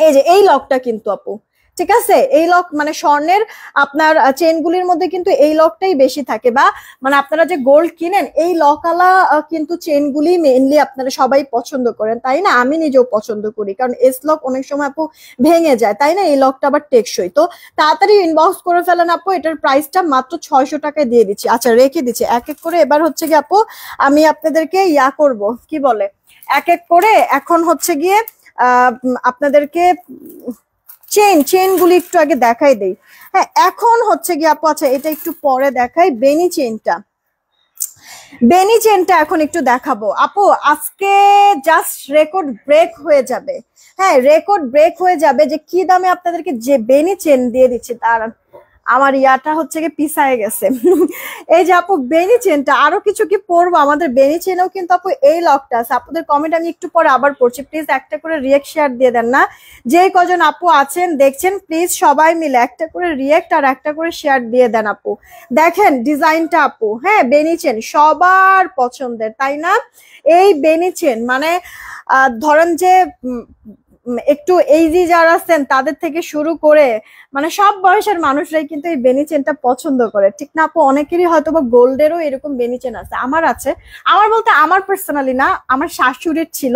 A: এই যে এই লকটা কিন্তু আপু ঠিক আছে এই লক মানে স্বর্ণের আপনার চেনগুলির মধ্যে কিন্তু এই লকটাই বেশি থাকে বা মানে আপনারা যে গোল্ড কিনেন এই লকালা কিন্তু চেনগুলি মেইনলি আপনারা সবাই পছন্দ করেন তাই না আমি নিজেও পছন্দ করি কারণ এস লক অনেক সময় আপু ভেঙে যায় তাই না এই লকটা আবার টেকসই তো তাড়াতাড়ি ইনবক্স করে ফেলেন আপু এটার প্রাইসটা মাত্র ছয়শো টাকায় দিয়ে দিচ্ছি আচ্ছা রেখে দিচ্ছি এক এক করে এবার হচ্ছে কি আপু আমি আপনাদেরকে ইয়া করব কি বলে এক এক করে এখন হচ্ছে গিয়ে আপনাদেরকে চেন চেনগুলি একটু আগে দেখাই দেই হ্যাঁ এখন হচ্ছে গিয়ে আপু আচ্ছা এটা একটু পরে দেখাই বেনি চেনটা বেনি চেনটা এখন একটু দেখাবো আপু আজকে জাস্ট রেকর্ড ব্রেক হয়ে যাবে হ্যাঁ রেকর্ড ব্রেক হয়ে যাবে যে কি দামে আপনাদেরকে যে বেনি চেন দিয়ে দিচ্ছে তার আমার ইয়াটা হচ্ছে কি পিসায় গেছে এই যে আপু বেনি চেনটা আরো কিছু কি পরবো আমাদের বেনি চেনেও কিন্তু আপু এই লকটা আছে আপুদের কমেন্ট আমি একটু পরে আবার পড়ছি প্লিজ একটা করে রিয়েক্ট শেয়ার দিয়ে দেন না যেই কজন আপু আছেন দেখছেন প্লিজ সবাই মিলে একটা করে রিয়েক্ট আর একটা করে শেয়ার দিয়ে দেন আপু দেখেন ডিজাইনটা আপু হ্যাঁ বেনি চেন সবার পছন্দের তাই না এই বেনি চেন মানে ধরেন যে একটু এইজি যারা আছেন তাদের থেকে শুরু করে মানে সব বয়সের মানুষরাই কিন্তু এই বেনি চেনটা পছন্দ করে ঠিক না আপু অনেকেরই হয়তো বা গোল্ডেরও এরকম বেনি চেন আছে আমার আছে আমার বলতে আমার পার্সোনালি না আমার শাশুড়ির ছিল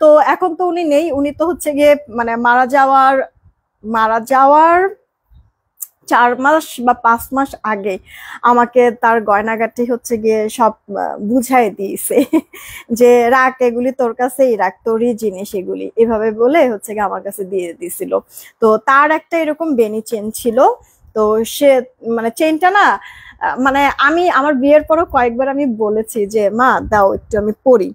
A: তো এখন তো উনি নেই উনি তো হচ্ছে গিয়ে মানে মারা যাওয়ার মারা যাওয়ার চার মাস বা পাঁচ মাস আগে আমাকে তার গয়নাগাটি হচ্ছে গিয়ে সব বুঝাই দিয়েছে যে রাখ এগুলি তোর কাছেই রাখ তোরই জিনিস এগুলি এভাবে বলে হচ্ছে গিয়ে আমার কাছে দিয়ে দিছিল তো তার একটা এরকম বেনি চেন ছিল তো সে মানে চেনটা না মানে আমি আমার বিয়ের পরও কয়েকবার আমি বলেছি যে মা দাও একটু আমি পড়ি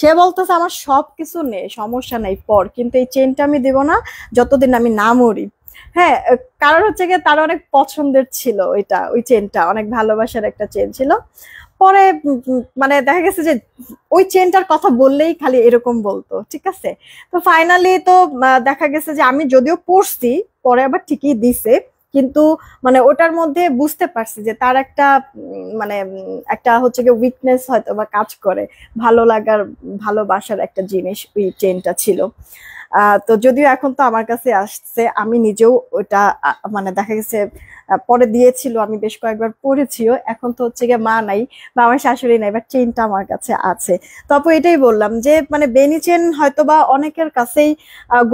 A: সে বলতেছে আমার সব কিছু নেই সমস্যা নেই পর কিন্তু এই চেনটা আমি দেব না যতদিন আমি না মরি হ্যাঁ কারণ হচ্ছে গিয়ে তার অনেক পছন্দের ছিল ওইটা ওই চেনটা অনেক ভালোবাসার একটা চেন ছিল পরে মানে দেখা গেছে যে ওই চেনটার কথা বললেই খালি এরকম বলতো ঠিক আছে তো ফাইনালি তো দেখা গেছে যে আমি যদিও পড়ছি পরে আবার ঠিকই দিছে কিন্তু মানে ওটার মধ্যে বুঝতে পারছি যে তার একটা মানে একটা হচ্ছে কি উইকনেস হয়তো বা কাজ করে ভালো লাগার ভালোবাসার একটা জিনিস ওই চেনটা ছিল তো যদিও এখন তো আমার কাছে আসছে আমি নিজেও ওটা মানে দেখা গেছে পরে দিয়েছিল আমি বেশ কয়েকবার পড়েছিও এখন তো হচ্ছে গিয়ে মা নাই বা আমার শাশুড়ি নাই বা চেনটা আমার কাছে আছে তো আপু এটাই বললাম যে মানে বেনি চেন হয়তো বা অনেকের কাছেই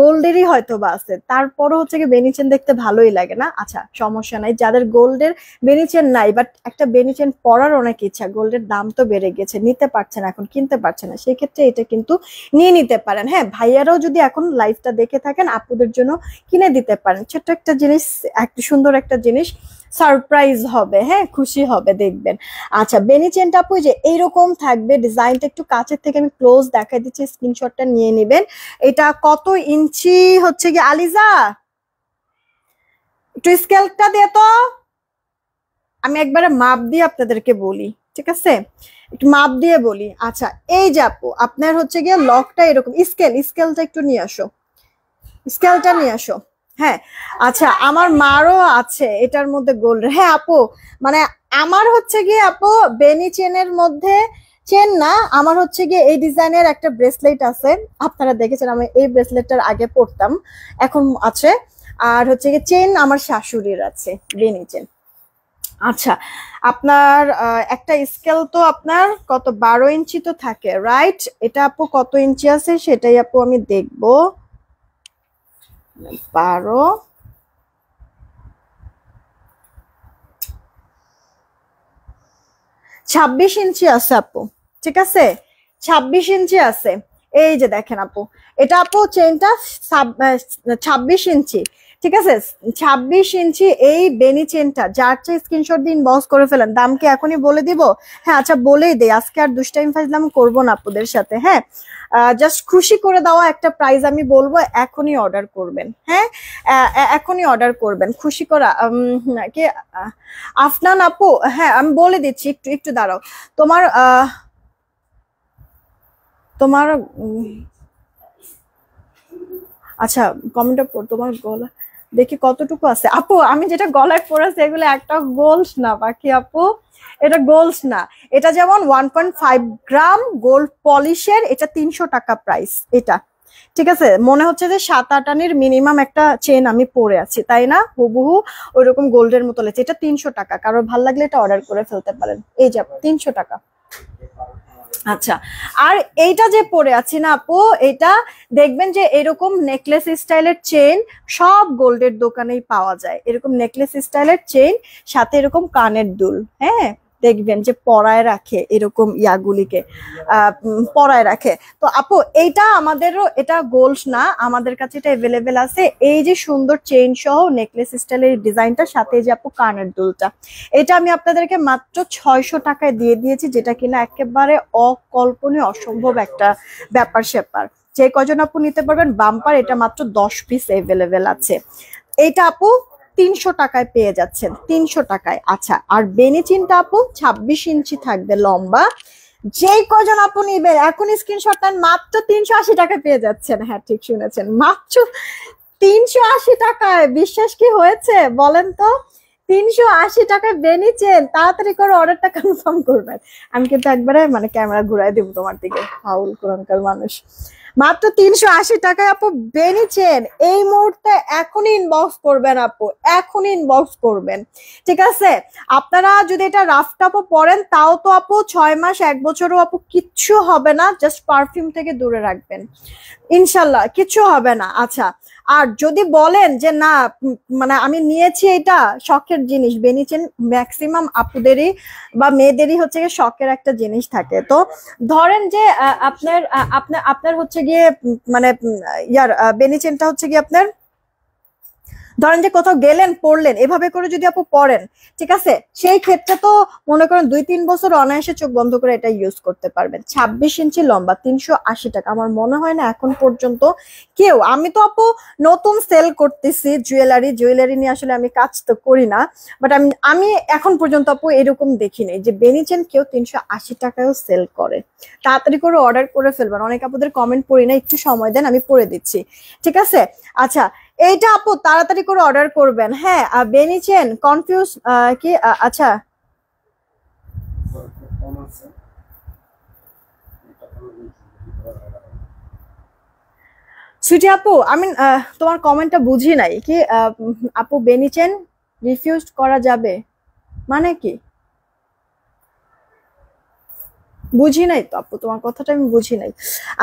A: গোল্ডেরই হয়তো বা আছে তারপরও হচ্ছে গিয়ে বেনি চেন দেখতে ভালোই লাগে না আচ্ছা সমস্যা নাই যাদের গোল্ডের বেনি চেন নাই বাট একটা বেনি চেন পরার অনেক ইচ্ছা গোল্ডের দাম তো বেড়ে গেছে নিতে পারছেন এখন কিনতে পারছে না সেই ক্ষেত্রে এটা কিন্তু নিয়ে নিতে পারেন হ্যাঁ ভাইয়ারাও যদি এখন লাইভটা দেখে থাকেন আপুদের জন্য কিনে দিতে পারেন ছোট্ট একটা জিনিস একটা সুন্দর একটা জিনিস সারপ্রাইজ হবে হ্যাঁ খুশি হবে দেখবেন আচ্ছা বেনি চেনটা আপু যে এইরকম থাকবে ডিজাইনটা একটু কাছের থেকে আমি ক্লোজ দেখাই দিচ্ছি স্ক্রিনশটটা নিয়ে নেবেন এটা কত ইঞ্চি হচ্ছে কি আলিজা একটু স্কেলটা দিয়ে তো আমি একবারে মাপ দিয়ে আপনাদেরকে বলি ঠিক আছে একটু মাপ দিয়ে বলি আচ্ছা এই যে আপু আপনার হচ্ছে গিয়ে লকটা এরকম স্কেল স্কেলটা একটু নিয়ে আসো স্কেলটা নিয়ে আসো হ্যাঁ আচ্ছা আমার মারও আছে এটার মধ্যে রে হ্যাঁ আপু মানে আমার হচ্ছে গিয়ে আপু বেনি চেনের মধ্যে চেন না আমার হচ্ছে গিয়ে এই ডিজাইনের একটা ব্রেসলেট আছে আপনারা দেখেছেন আমি এই ব্রেসলেটটার আগে পড়তাম এখন আছে আর হচ্ছে গিয়ে চেন আমার শাশুড়ির আছে বেনি চেন আচ্ছা আপনার একটা স্কেল তো আপনার কত বারো ইঞ্চি তো থাকে রাইট এটা আপু কত ইঞ্চি আছে সেটাই আপু আমি দেখব বারো ছাব্বিশ ইঞ্চি আছে আপু ঠিক আছে ছাব্বিশ ইঞ্চি আছে এই যে দেখেন আপু এটা আপু চেনটা ছাব্বিশ ইঞ্চি ঠিক আছে ছাব্বিশ ইঞ্চি এই বেনি চেনটা যার চেয়ে স্ক্রিনশট দিন বস করে ফেলেন দাম কি এখনই বলে দিব হ্যাঁ আচ্ছা বলেই দেয় আজকে আর দুষ্টাইম ফাইজলাম করবো না আপনাদের সাথে হ্যাঁ জাস্ট খুশি করে দেওয়া একটা প্রাইজ আমি বলবো এখনই অর্ডার করবেন হ্যাঁ এখনই অর্ডার করবেন খুশি করা কি আফনান আপু হ্যাঁ আমি বলে দিচ্ছি একটু একটু দাঁড়াও তোমার তোমার আচ্ছা কমেন্টটা তোমার গলা দেখি কতটুকু আছে আপু আমি যেটা গলায় পড়েছি এগুলো একটা গোল্ড না বাকি আপু এটা গোল্ড না এটা যেমন one point five gram gold পলিশের এটা তিনশো টাকা প্রাইস এটা ঠিক আছে মনে হচ্ছে যে সাত আট আনের মিনিমাম একটা চেন আমি পরে আছি তাই না হুবহু ওইরকম গোল্ডের মতো লেগেছে এটা তিনশো টাকা কারোর ভাল লাগলে এটা অর্ডার করে ফেলতে পারেন এই যাব তিনশো টাকা আচ্ছা আর এইটা যে পরে আছি না আপু এটা দেখবেন যে এরকম নেকলেস স্টাইলের চেন সব গোল্ডের দোকানেই পাওয়া যায় এরকম নেকলেস স্টাইলের চেন সাথে এরকম কানের দুল হ্যাঁ দেখবেন যে পড়ায় রাখে এরকম ইয়াগুলিকে পড়ায় রাখে তো আপু এইটা আমাদেরও এটা গোল্ড না আমাদের কাছে এটা অ্যাভেলেবেল আছে এই যে সুন্দর চেইন সহ নেকলেস স্টাইলের ডিজাইনটা সাথে যে আপু কানের দুলটা এটা আমি আপনাদেরকে মাত্র ছয়শো টাকায় দিয়ে দিয়েছি যেটা কিনা একেবারে অকল্পনীয় অসম্ভব একটা ব্যাপার স্যাপার যে কজন আপু নিতে পারবেন বাম্পার এটা মাত্র দশ পিস অ্যাভেলেবেল আছে এইটা আপু তিনশো টাকায় পেয়ে যাচ্ছেন তিনশো টাকায় আচ্ছা আর বেনিচিনটা আপু ছাব্বিশ ইঞ্চি থাকবে লম্বা যেই কজন আপু নিবেন এখন স্ক্রিনশট নেন মাত্র তিনশো আশি টাকায় পেয়ে যাচ্ছেন হ্যাঁ ঠিক শুনেছেন মাত্র তিনশো আশি টাকায় বিশ্বাস কি হয়েছে বলেন তো তিনশো আশি টাকায় বেনি তাড়াতাড়ি করে অর্ডারটা কনফার্ম করবেন আমি কিন্তু একবারে মানে ক্যামেরা ঘুরাই দিব তোমার দিকে ফাউল কোরআনকার মানুষ মাত্র তিনশো আশি টাকায় আপু বেনি এই মুহূর্তে এখনই ইনবক্স করবেন আপু এখনই ইনবক্স করবেন ঠিক আছে আপনারা যদি এটা রাফ টাপও পরেন তাও তো আপু ছয় মাস এক বছরও আপু কিচ্ছু হবে না জাস্ট পারফিউম থেকে দূরে রাখবেন ইনশাল্লাহ কিছু হবে না আচ্ছা আর যদি বলেন যে না মানে আমি নিয়েছি এটা শখের জিনিস বেনিয়েছেন ম্যাক্সিমাম আপুদেরই বা মেয়েদেরই হচ্ছে গিয়ে শখের একটা জিনিস থাকে তো ধরেন যে আপনার আপনার আপনার হচ্ছে গিয়ে মানে ইয়ার বেনিচেনটা হচ্ছে গিয়ে আপনার ধরেন যে কোথাও গেলেন পড়লেন এভাবে করে যদি আপু পড়েন ঠিক আছে সেই ক্ষেত্রে তো মনে করেন দুই তিন বছর অনায়াসে চোখ বন্ধ করে এটা ইউজ করতে পারবেন ২৬ ইঞ্চি লম্বা তিনশো আশি টাকা আমার মনে হয় না এখন পর্যন্ত কেউ আমি তো আপু নতুন সেল করতেছি জুয়েলারি জুয়েলারি নিয়ে আসলে আমি কাজ তো করি না বাট আমি আমি এখন পর্যন্ত আপু এরকম দেখি নাই যে বেনিচেন কেউ তিনশো আশি টাকায়ও সেল করে তাড়াতাড়ি করে অর্ডার করে ফেলবেন অনেক আপুদের কমেন্ট পড়ি না একটু সময় দেন আমি পড়ে দিচ্ছি ঠিক আছে আচ্ছা এইটা আপু তাড়াতাড়ি করে অর্ডার করবেন হ্যাঁ বেনিছেন কনফিউজ কি আচ্ছা সুইটি আপু আমি তোমার কমেন্টটা বুঝি নাই কি আপু বেনিছেন রিফিউজ করা যাবে মানে কি বুঝি নাই তো আপু তোমার কথাটা আমি বুঝি নাই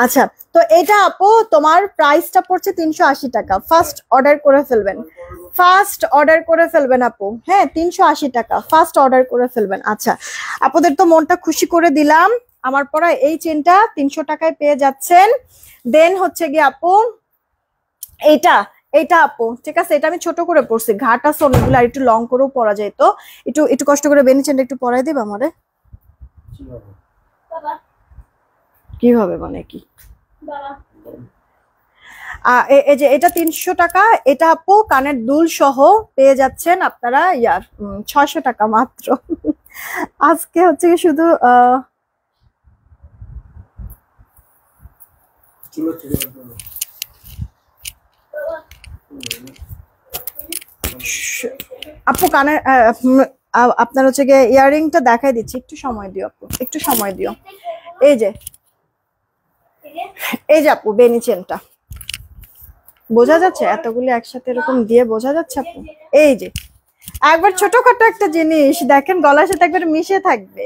A: আচ্ছা তো এটা আপু তোমার প্রাইসটা পড়ছে তিনশো টাকা ফার্স্ট অর্ডার করে ফেলবেন ফার্স্ট অর্ডার করে ফেলবেন আপু হ্যাঁ তিনশো টাকা ফার্স্ট অর্ডার করে ফেলবেন আচ্ছা আপুদের তো মনটা খুশি করে দিলাম আমার পরা এই চেনটা তিনশো টাকায় পেয়ে যাচ্ছেন দেন হচ্ছে গিয়ে আপু এটা এটা আপু ঠিক আছে এটা আমি ছোট করে পড়ছি ঘাটা সোনগুলো আর একটু লং করেও পরা যায় তো একটু একটু কষ্ট করে বেনি চেনটা একটু পরাই দেবে আমারে কিভাবে হবে মানে কি এই যে এটা তিনশো টাকা এটা আপু কানের দুল সহ পেয়ে যাচ্ছেন আপনারা ইয়ার ছয়শো টাকা মাত্র আজকে হচ্ছে শুধু আপু কানের আপনার হচ্ছে গিয়ে ইয়াররিংটা দেখাই দিচ্ছি একটু সময় দিও আপু একটু সময় দিও এই যে এই যে আপু বেনি চেনটা বোঝা যাচ্ছে এতগুলি একসাথে এরকম দিয়ে বোঝা যাচ্ছে আপু এই যে একবার ছোটখাটো একটা জিনিস দেখেন গলার সাথে একবার মিশে থাকবে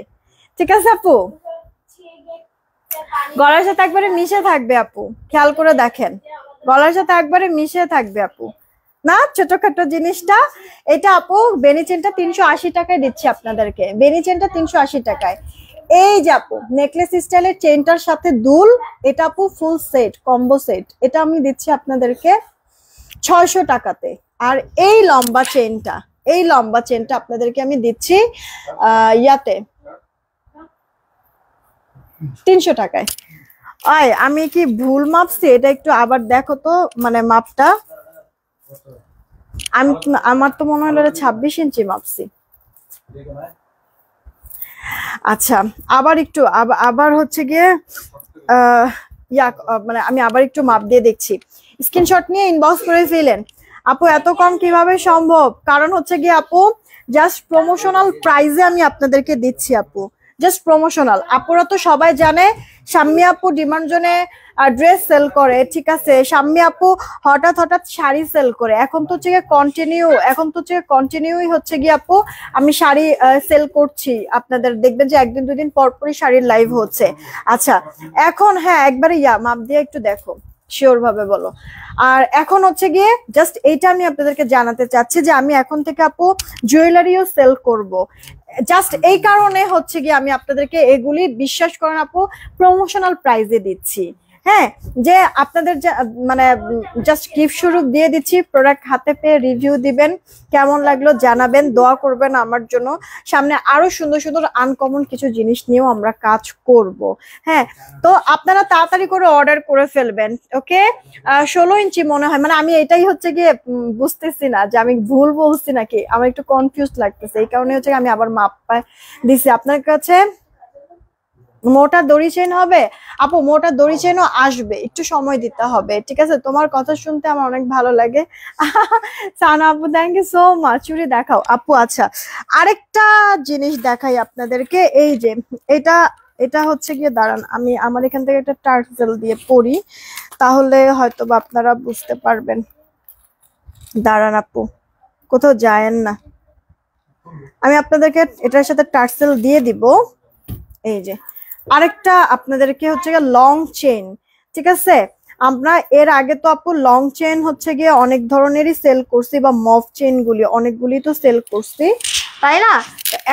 A: ঠিক আছে আপু গলার সাথে একবারে মিশে থাকবে আপু খেয়াল করে দেখেন গলার সাথে একবারে মিশে থাকবে আপু না ছোটখাটো জিনিসটা এটা আপু বেনিচেনটা তিনশো আশি টাকায় দিচ্ছি আপনাদেরকে বেনিচেনটা তিনশো আশি টাকায় এই যে আপু নেকলেস স্টাইলের চেনটার সাথে দুল এটা আপু ফুল সেট কম্বো সেট এটা আমি দিচ্ছি আপনাদেরকে ছয়শো টাকাতে আর এই লম্বা চেনটা এই লম্বা চেনটা আপনাদেরকে আমি দিচ্ছি ইয়াতে তিনশো টাকায় আয় আমি কি ভুল মাপছি এটা একটু আবার দেখো তো মানে মাপটা আমি আমার তো মনে হলো ছাব্বিশ ইঞ্চি মাপছি আচ্ছা আবার একটু আবার হচ্ছে গিয়ে মানে আমি আবার একটু মাপ দিয়ে দেখছি স্ক্রিনশট নিয়ে ইনবক্স করে ফেলেন আপু এত কম কিভাবে সম্ভব কারণ হচ্ছে গিয়ে আপু জাস্ট প্রমোশনাল প্রাইজে আমি আপনাদেরকে দিচ্ছি আপু জাস্ট প্রমোশনাল আপুরা তো সবাই জানে সাম্মি আপু ডিমান্ড জোনে ড্রেস সেল করে ঠিক আছে সাম্মী আপু হঠাৎ হঠাৎ শাড়ি সেল করে এখন তো হচ্ছে কন্টিনিউ এখন তো হচ্ছে কন্টিনিউই হচ্ছে গিয়ে আপু আমি শাড়ি সেল করছি আপনাদের দেখবেন যে একদিন দুদিন পরপরই শাড়ির লাইভ হচ্ছে আচ্ছা এখন হ্যাঁ একবারে ইয়া মাপ দিয়ে একটু দেখো শিওর ভাবে বলো আর এখন হচ্ছে গিয়ে জাস্ট এইটা আমি আপনাদেরকে জানাতে চাচ্ছি যে আমি এখন থেকে আপু জুয়েলারিও সেল করব। জাস্ট এই কারণে হচ্ছে গিয়ে আমি আপনাদেরকে এগুলি বিশ্বাস করেন আপু প্রমোশনাল প্রাইজে দিচ্ছি হ্যাঁ যে আপনাদের মানে জাস্ট গিফট স্বরূপ দিয়ে দিচ্ছি প্রোডাক্ট হাতে পেয়ে রিভিউ দিবেন কেমন লাগলো জানাবেন দোয়া করবেন আমার জন্য সামনে আরো সুন্দর সুন্দর আনকমন কিছু জিনিস নিয়েও আমরা কাজ করব হ্যাঁ তো আপনারা তাড়াতাড়ি করে অর্ডার করে ফেলবেন ওকে ষোলো ইঞ্চি মনে হয় মানে আমি এটাই হচ্ছে গিয়ে বুঝতেছি না যে আমি ভুল বলছি নাকি আমার একটু কনফিউজ লাগতেছে এই কারণে হচ্ছে আমি আবার মাপ দিছি আপনার কাছে মোটা দড়ি চেন হবে আপু মোটা দড়ি চেনও আসবে একটু সময় দিতে হবে ঠিক আছে তোমার কথা শুনতে আমার অনেক ভালো লাগে সানা আপু থ্যাংক ইউ সো মাচ চুরি দেখাও আপু আচ্ছা আরেকটা জিনিস দেখাই আপনাদেরকে এই যে এটা এটা হচ্ছে গিয়ে দাঁড়ান আমি আমার এখান থেকে একটা টার্টেল দিয়ে পড়ি তাহলে হয়তো বা আপনারা বুঝতে পারবেন দাঁড়ান আপু কোথাও যায়েন না আমি আপনাদেরকে এটার সাথে টার্সেল দিয়ে দিব এই যে আরেকটা আপনাদেরকে হচ্ছে গিয়ে লং চেন ঠিক আছে আমরা এর আগে তো আপু লং চেন হচ্ছে গিয়ে অনেক ধরনেরই সেল করছি বা মফ চেনগুলি অনেকগুলি তো সেল করছি তাই না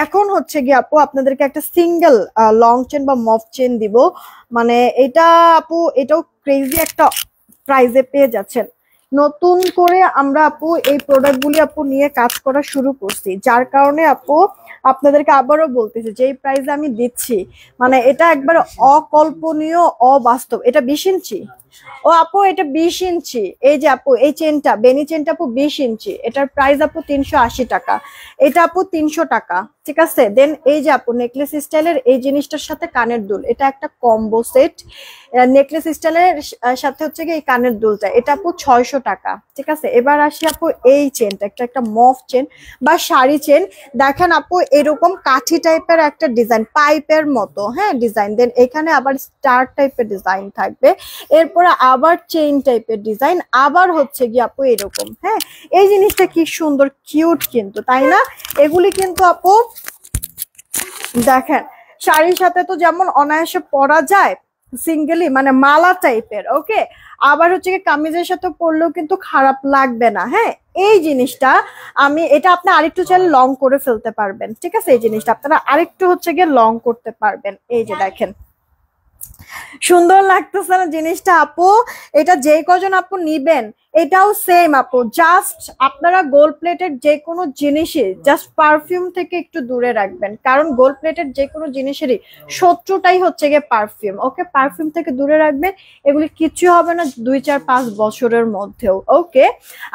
A: এখন হচ্ছে গিয়ে আপু আপনাদেরকে একটা সিঙ্গেল লং চেন বা মফ চেন দিব মানে এটা আপু এটাও ক্রেজি একটা প্রাইজে পেয়ে যাচ্ছেন নতুন করে আমরা আপু এই প্রোডাক্টগুলি আপু নিয়ে কাজ করা শুরু করছি যার কারণে আপু আপনাদেরকে আবারও বলতেছি যে প্রাইজ আমি দিচ্ছি মানে এটা একবার অকল্পনীয় অবাস্তব এটা বিশ ইঞ্চি ও আপু এটা বিশ ইঞ্চি এই যে আপু এই চেনটা বেনি চেনটা আপু বিশ ইঞ্চি এটার প্রাইস আপু তিনশো টাকা এটা আপু তিনশো টাকা ঠিক আছে দেন এই যে আপু নেকলেস স্টাইলের এই জিনিসটার সাথে কানের দুল এটা একটা কম্বো সেট নেকলেস স্টাইলের সাথে হচ্ছে কি এই কানের দুলটা এটা আপু ছয়শো টাকা ঠিক আছে এবার আসি আপু এই চেনটা একটা একটা মফ চেন বা শাড়ি চেন দেখেন আপু এরকম কাঠি টাইপের একটা ডিজাইন পাইপের মতো হ্যাঁ ডিজাইন দেন এখানে আবার স্টার টাইপের ডিজাইন থাকবে এরপর করা আবার চেইন টাইপের ডিজাইন আবার হচ্ছে গিয়ে আপু এরকম হ্যাঁ এই জিনিসটা কি সুন্দর কিউট কিন্তু তাই না এগুলি কিন্তু আপু দেখেন শাড়ির সাথে তো যেমন অনায়াসে পরা যায় সিঙ্গেলি মানে মালা টাইপের ওকে আবার হচ্ছে কি কামিজের সাথে পরলেও কিন্তু খারাপ লাগবে না হ্যাঁ এই জিনিসটা আমি এটা আপনি আরেকটু চাইলে লং করে ফেলতে পারবেন ঠিক আছে এই জিনিসটা আপনারা আরেকটু হচ্ছে গিয়ে লং করতে পারবেন এই যে দেখেন সুন্দর লাগতেছে না জিনিসটা আপু এটা যে কজন আপু নিবেন এটাও সেম আপু জাস্ট আপনারা গোল্ড প্লেটের যে কোনো জিনিসই জাস্ট পারফিউম থেকে একটু দূরে রাখবেন কারণ গোল্ড প্লেটের যে কোনো জিনিসেরই শত্রুটাই হচ্ছে গিয়ে পারফিউম ওকে পারফিউম থেকে দূরে রাখবেন এগুলি কিছু হবে না দুই চার পাঁচ বছরের মধ্যেও ওকে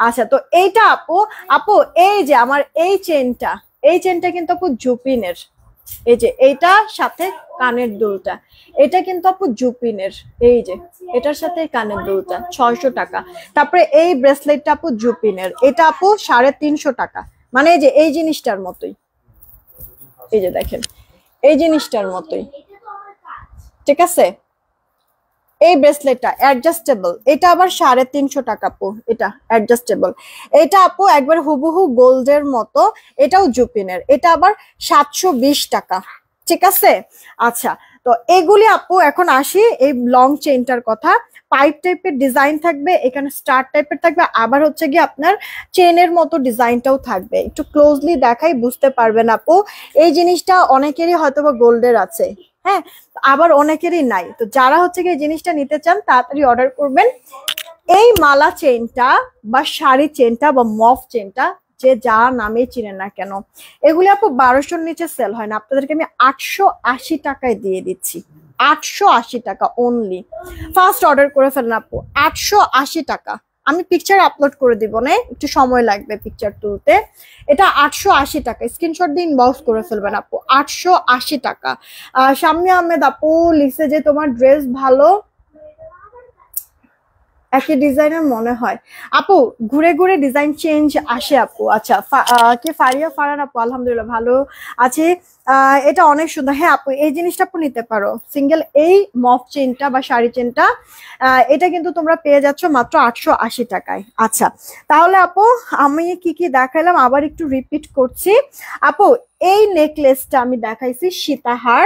A: আচ্ছা তো এইটা আপু আপু এই যে আমার এই চেনটা এই চেনটা কিন্তু আপু জুপিনের এই যে এইটা সাথে কানের দুলটা এটা কিন্তু আপু জুপিনের এই যে এটার সাথে কানের দুলটা ছয়শো টাকা তারপরে এই ব্রেসলেটটা আপু জুপিনের এটা আপু সাড়ে তিনশো টাকা মানে এই যে এই জিনিসটার মতোই এই যে দেখেন এই জিনিসটার মতোই ঠিক আছে এই ব্রেসলেটটা অ্যাডজাস্টেবল এটা আবার সাড়ে তিনশো টাকা আপু এটা অ্যাডজাস্টেবল এটা আপু একবার হুবহু গোল্ডের মতো এটাও জুপিনের এটা আবার সাতশো টাকা ঠিক আছে আচ্ছা তো এগুলি আপু এখন আসি এই লং চেইনটার কথা পাইপ টাইপের ডিজাইন থাকবে এখানে স্টার টাইপের থাকবে আবার হচ্ছে গিয়ে আপনার চেনের মতো ডিজাইনটাও থাকবে একটু ক্লোজলি দেখাই বুঝতে পারবেন আপু এই জিনিসটা অনেকেরই হয়তো বা গোল্ডের আছে হ্যাঁ আবার অনেকেরই নাই তো যারা হচ্ছে কি জিনিসটা নিতে চান তাড়াতাড়ি অর্ডার করবেন এই মালা চেনটা বা শাড়ি চেনটা বা মফ চেনটা যে যা নামে চিনেন না কেন এগুলি আপু বারোশোর নিচে সেল হয় না আপনাদেরকে আমি আটশো আশি টাকায় দিয়ে দিচ্ছি আটশো আশি টাকা অনলি ফার্স্ট অর্ডার করে ফেলেন আপু আটশো আশি টাকা আমি পিকচার আপলোড করে দিব না একটু সময় লাগবে পিকচার তুলতে এটা আটশো আশি টাকা স্ক্রিনশট দিয়ে ইনবক্স করে ফেলবেন আপু আটশো আশি টাকা সামনে আহমেদ আপু লিখছে যে তোমার ড্রেস ভালো একই ডিজাইনের মনে হয় আপু ঘুরে ঘুরে ডিজাইন চেঞ্জ আসে আপু আচ্ছা কে ফারিয়া ফারান আপু আলহামদুলিল্লাহ ভালো আছে এটা অনেক সুন্দর হ্যাঁ আপু এই জিনিসটা আপু নিতে পারো সিঙ্গেল এই মফ চেনটা বা শাড়ি চেনটা এটা কিন্তু তোমরা পেয়ে যাচ্ছ মাত্র আটশো আশি টাকায় আচ্ছা তাহলে আপু আমি কি কি দেখালাম আবার একটু রিপিট করছি আপু এই নেকলেসটা আমি দেখাইছি সীতাহার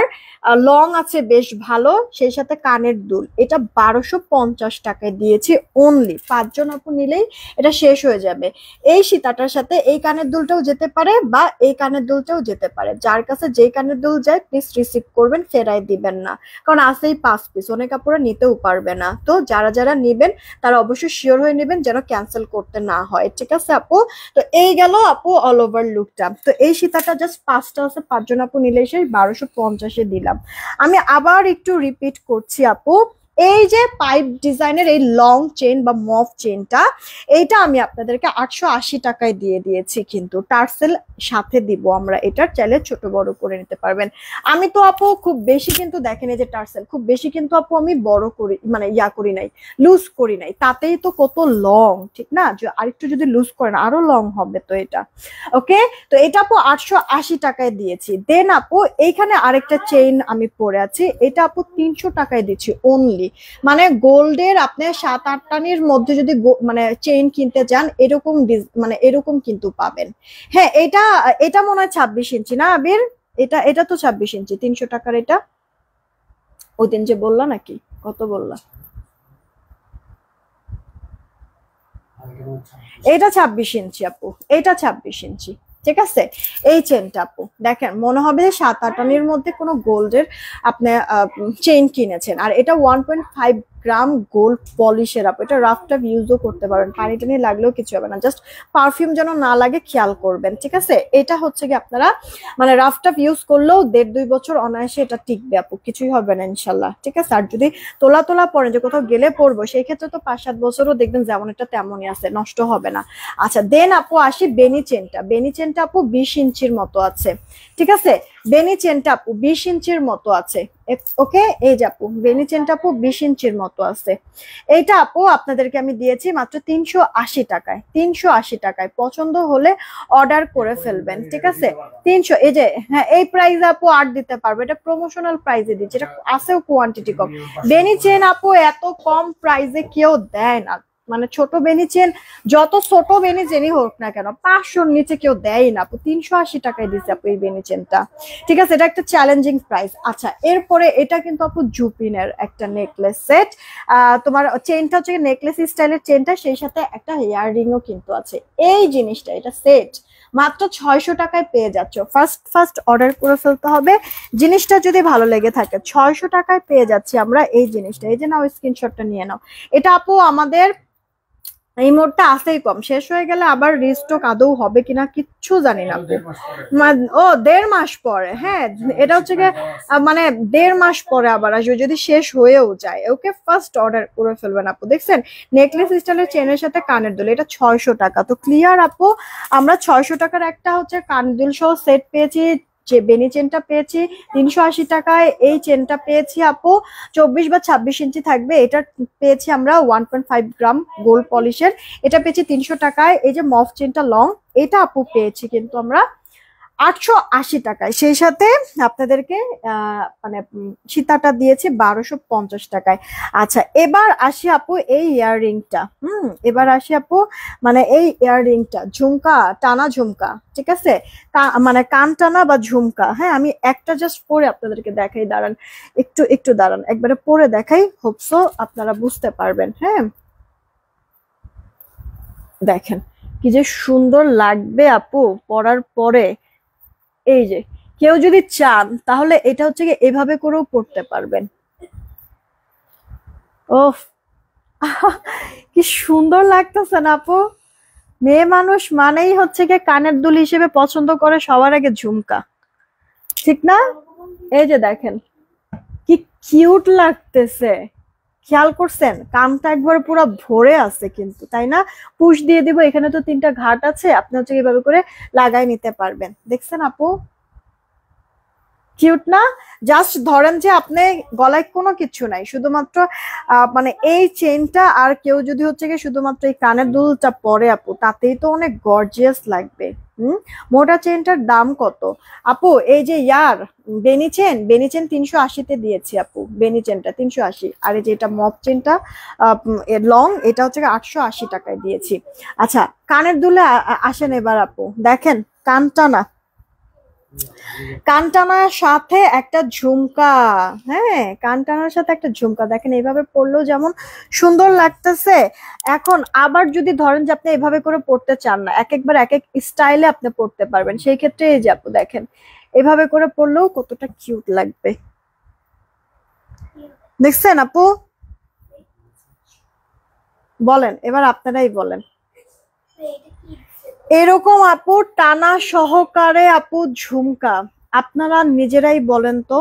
A: লং আছে বেশ ভালো সেই সাথে কানের দুল এটা বারোশো পঞ্চাশ টাকায় দিয়েছি অনলি পাঁচজন আপু নিলেই এটা শেষ হয়ে যাবে এই সীতাটার সাথে এই কানের দুলটাও যেতে পারে বা এই কানের দুলটাও যেতে পারে যার কাছে যেই কানের দুল যায় প্লিজ রিসিভ করবেন ফেরাই দিবেন না কারণ আসেই পাঁচ পিস অনেক আপুরা নিতেও পারবে না তো যারা যারা নেবেন তারা অবশ্যই শিওর হয়ে নেবেন যেন ক্যান্সেল করতে না হয় ঠিক আছে আপু তো এই গেল আপু অল ওভার লুকটা তো এই সীতাটা জাস্ট পাঁচটা আছে পাঁচজন আপু নিলে এসে বারোশো পঞ্চাশে দিলাম আমি আবার একটু রিপিট করছি আপু এই যে পাইপ ডিজাইনের এই লং চেন বা মফ চেনটা এইটা আমি আপনাদেরকে আটশো টাকায় দিয়ে দিয়েছি কিন্তু টার্সেল সাথে দিব আমরা এটার চাইলে ছোট বড় করে নিতে পারবেন আমি তো আপু খুব বেশি কিন্তু দেখেনি এই যে টার্সেল খুব বেশি কিন্তু আপু আমি বড় করি মানে ইয়া করি নাই লুজ করি নাই তাতেই তো কত লং ঠিক না আরেকটু যদি লুজ করেন আরো লং হবে তো এটা ওকে তো এটা আপু আটশো টাকায় দিয়েছি দেন আপু এইখানে আরেকটা চেইন আমি পরে আছি এটা আপু তিনশো টাকায় দিচ্ছি অনলি মানে গোল্ড এর আপনি সাত আটটানির মধ্যে যদি মানে চেইন কিনতে যান এরকম মানে এরকম কিন্তু পাবেন হ্যাঁ এটা এটা মনে হয় ছাব্বিশ ইঞ্চি না আবির এটা এটা তো ছাব্বিশ ইঞ্চি তিনশো টাকার এটা ওই দিন যে বললা নাকি কত বললা এটা ছাব্বিশ ইঞ্চি আপু এটা ছাব্বিশ ইঞ্চি ঠিক আছে এই চেনটা আপু দেখেন মনে হবে যে সাত আট মধ্যে কোনো গোল্ডের আপনি চেন কিনেছেন আর এটা one point five gram gold পলিশের আপ এটা রাফ টাফ ইউজও করতে পারেন পানি টানি লাগলেও কিছু হবে না জাস্ট পারফিউম যেন না লাগে খেয়াল করবেন ঠিক আছে এটা হচ্ছে কি আপনারা মানে রাফ টাফ ইউজ করলেও দেড় দুই বছর অনায়াসে এটা টিকবে আপু কিছুই হবে না ইনশাল্লাহ ঠিক আছে আর যদি তোলা তোলা পরে যে কোথাও গেলে পড়বো সেই ক্ষেত্রে তো পাঁচ সাত বছরও দেখবেন যেমন এটা তেমনই আছে নষ্ট হবে না আচ্ছা দেন আপু আসি বেনি চেনটা বেনি চেনটা আপু বিশ ইঞ্চির মতো আছে ঠিক আছে বেনি চেনটা আপু বিশ ইঞ্চির মতো আছে ওকে এই যে আপু বেনি চেনটা আপু বিশ ইঞ্চির মতো আছে এইটা আপু আপনাদেরকে আমি দিয়েছি মাত্র তিনশো আশি টাকায় তিনশো আশি টাকায় পছন্দ হলে অর্ডার করে ফেলবেন ঠিক আছে তিনশো এই যে হ্যাঁ এই প্রাইস আপু আর দিতে পারবো এটা প্রমোশনাল প্রাইজে দিচ্ছে এটা আছেও কোয়ান্টিটি কম বেনি চেন আপু এত কম প্রাইজে কেউ দেয় না মানে ছোট বেনি চেন যত ছোট বেনি চেনই হোক না কেন পাঁচশোর নিচে কেউ দেয় না আপু তিনশো আশি টাকায় দিচ্ছে আপু এই বেনি চেনটা ঠিক আছে এটা একটা চ্যালেঞ্জিং প্রাইস আচ্ছা এরপরে এটা কিন্তু আপু জুপিনের একটা নেকলেস সেট তোমার চেনটা হচ্ছে নেকলেস স্টাইলের চেনটা সেই সাথে একটা হেয়ার কিন্তু আছে এই জিনিসটা এটা সেট মাত্র ছয়শো টাকায় পেয়ে যাচ্ছ ফার্স্ট ফার্স্ট অর্ডার করে ফেলতে হবে জিনিসটা যদি ভালো লেগে থাকে ছয়শো টাকায় পেয়ে যাচ্ছি আমরা এই জিনিসটা এই যে নাও স্ক্রিনশটটা নিয়ে নাও এটা আপু আমাদের এই মোড়টা আসেই কম শেষ হয়ে গেলে আবার রিস্টক আদৌ হবে কিনা কিচ্ছু জানি না ও দেড় মাস পরে হ্যাঁ এটা হচ্ছে গিয়ে মানে দেড় মাস পরে আবার আসবে যদি শেষ হয়েও যায় ওকে ফার্স্ট অর্ডার করে ফেলবেন আপু দেখছেন নেকলেস স্টাইলের চেনের সাথে কানের দুল এটা ছয়শো টাকা তো ক্লিয়ার আপু আমরা ছয়শো টাকার একটা হচ্ছে কানের দুল সহ সেট পেয়েছি যে বেনি চেনটা পেয়েছি তিনশো আশি টাকায় এই চেনটা পেয়েছি আপু চব্বিশ বা ছাব্বিশ ইঞ্চি থাকবে এটা পেয়েছি আমরা one point five gram gold পলিশের এটা পেয়েছি তিনশো টাকায় এই যে মফ চেনটা লং এটা আপু পেয়েছি কিন্তু আমরা আটশো আশি টাকায় সেই সাথে আপনাদেরকে মানে সীতাটা দিয়েছে বারোশো পঞ্চাশ টাকায় আচ্ছা এবার আসি আপু এই ইয়াররিংটা হুম এবার আসি আপু মানে এই ইয়াররিংটা ঝুমকা টানা ঝুমকা ঠিক আছে মানে কান টানা বা ঝুমকা হ্যাঁ আমি একটা জাস্ট পরে আপনাদেরকে দেখাই দাঁড়ান একটু একটু দাঁড়ান একবারে পরে দেখাই হোপসো আপনারা বুঝতে পারবেন হ্যাঁ দেখেন কি যে সুন্দর লাগবে আপু পরার পরে এই যে কেউ যদি চান তাহলে এটা হচ্ছে কি এভাবে করেও পড়তে পারবেন ও কি সুন্দর লাগতেছে না আপু মেয়ে মানুষ মানেই হচ্ছে কি কানের দুল হিসেবে পছন্দ করে সবার আগে ঝুমকা ঠিক না এই যে দেখেন কি কিউট লাগতেছে খেয়াল করছেন কানটা একবার পুরো ভরে আছে কিন্তু তাই না পুশ দিয়ে দিব এখানে তো তিনটা ঘাট আছে আপনি হচ্ছে এইভাবে করে লাগাই নিতে পারবেন দেখছেন আপু কিউট না জাস্ট ধরেন যে আপনি গলায় কোনো কিছু নাই শুধুমাত্র মানে এই চেনটা আর কেউ যদি হচ্ছে কি শুধুমাত্র এই কানের দুলটা পরে আপু তাতেই তো অনেক গর্জিয়াস লাগবে হুম মোটা চেনটার দাম কত আপু এই যে ইয়ার বেনি চেন বেনি চেন তিনশো আশিতে দিয়েছি আপু বেনি চেনটা তিনশো আশি আর এই যে এটা মপ চেনটা লং এটা হচ্ছে আটশো আশি টাকায় দিয়েছি আচ্ছা কানের দুলে আসেন এবার আপু দেখেন কানটা না কানটানার সাথে একটা ঝুমকা হ্যাঁ কানটানার সাথে একটা ঝুমকা দেখেন এইভাবে পরলেও যেমন সুন্দর লাগতেছে এখন আবার যদি ধরেন যে আপনি এইভাবে করে পড়তে চান না এক একবার এক এক স্টাইলে আপনি পড়তে পারবেন সেই ক্ষেত্রে এই যে আপু দেখেন এভাবে করে পড়লেও কতটা কিউট লাগবে দেখছেন আপু বলেন এবার আপনারাই বলেন এরকম আপু টানা সহকারে আপু ঝুমকা আপনারা নিজেরাই বলেন তো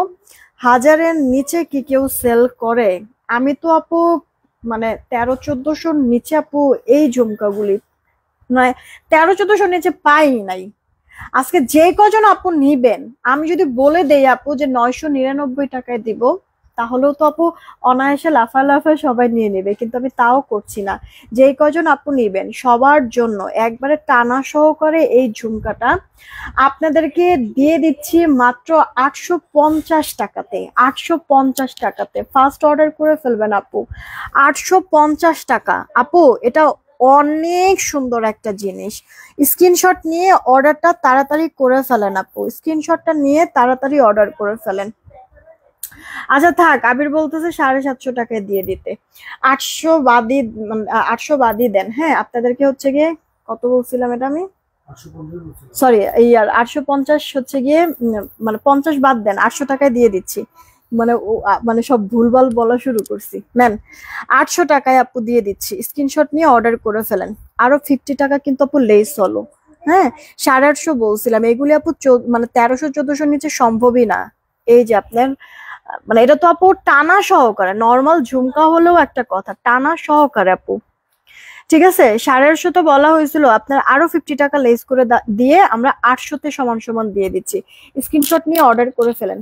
A: হাজারের নিচে কি কেউ সেল করে আমি তো আপু মানে তেরো চোদ্দশোর নিচে আপু এই ঝুমকাগুলি মানে তেরো চোদ্দশোর নিচে পাই নাই আজকে যে কজন আপু নিবেন আমি যদি বলে দেই আপু যে নয়শো নিরানব্বই টাকায় দিব তাহলেও তো আপু অনায়াসে লাফা লাফা সবাই নিয়ে নেবে কিন্তু আমি তাও করছি না যেই কজন আপু নেবেন সবার জন্য একবারে টানা সহকারে এই ঝুমকাটা আপনাদেরকে দিয়ে দিচ্ছি মাত্র আটশো পঞ্চাশ টাকাতে আটশো পঞ্চাশ টাকাতে ফার্স্ট অর্ডার করে ফেলবেন আপু আটশো পঞ্চাশ টাকা আপু এটা অনেক সুন্দর একটা জিনিস স্ক্রিনশট নিয়ে অর্ডারটা তাড়াতাড়ি করে ফেলেন আপু স্ক্রিনশটটা নিয়ে তাড়াতাড়ি অর্ডার করে ফেলেন আচ্ছা থাক আবির বলতেছে সাড়ে সাতশো টাকায় দিয়ে দিতে আটশো বাদি আটশো বাদি দেন হ্যাঁ আপনাদেরকে হচ্ছে গিয়ে কত বলছিলাম এটা আমি সরি এই আর আটশো পঞ্চাশ হচ্ছে গিয়ে মানে পঞ্চাশ বাদ দেন আটশো টাকায় দিয়ে দিচ্ছি মানে মানে সব ভুলভাল বলা শুরু করছি ম্যাম আটশো টাকায় আপু দিয়ে দিচ্ছি স্ক্রিনশট নিয়ে অর্ডার করে ফেলেন আরো ফিফটি টাকা কিন্তু আপু লেস হলো হ্যাঁ সাড়ে আটশো বলছিলাম এগুলি আপু মানে তেরোশো চোদ্দশোর নিচে সম্ভবই না এই যে আপনার মানে এটা তো আপু টানা সহকারে নর্মাল ঝুমকা হলেও একটা কথা টানা সহকারে আপু ঠিক আছে সাড়ে আটশো তো বলা হয়েছিল আপনার আরো ফিফটি টাকা লেস করে দিয়ে আমরা আটশোতে সমান সমান দিয়ে দিচ্ছি স্ক্রিনশট নিয়ে অর্ডার করে ফেলেন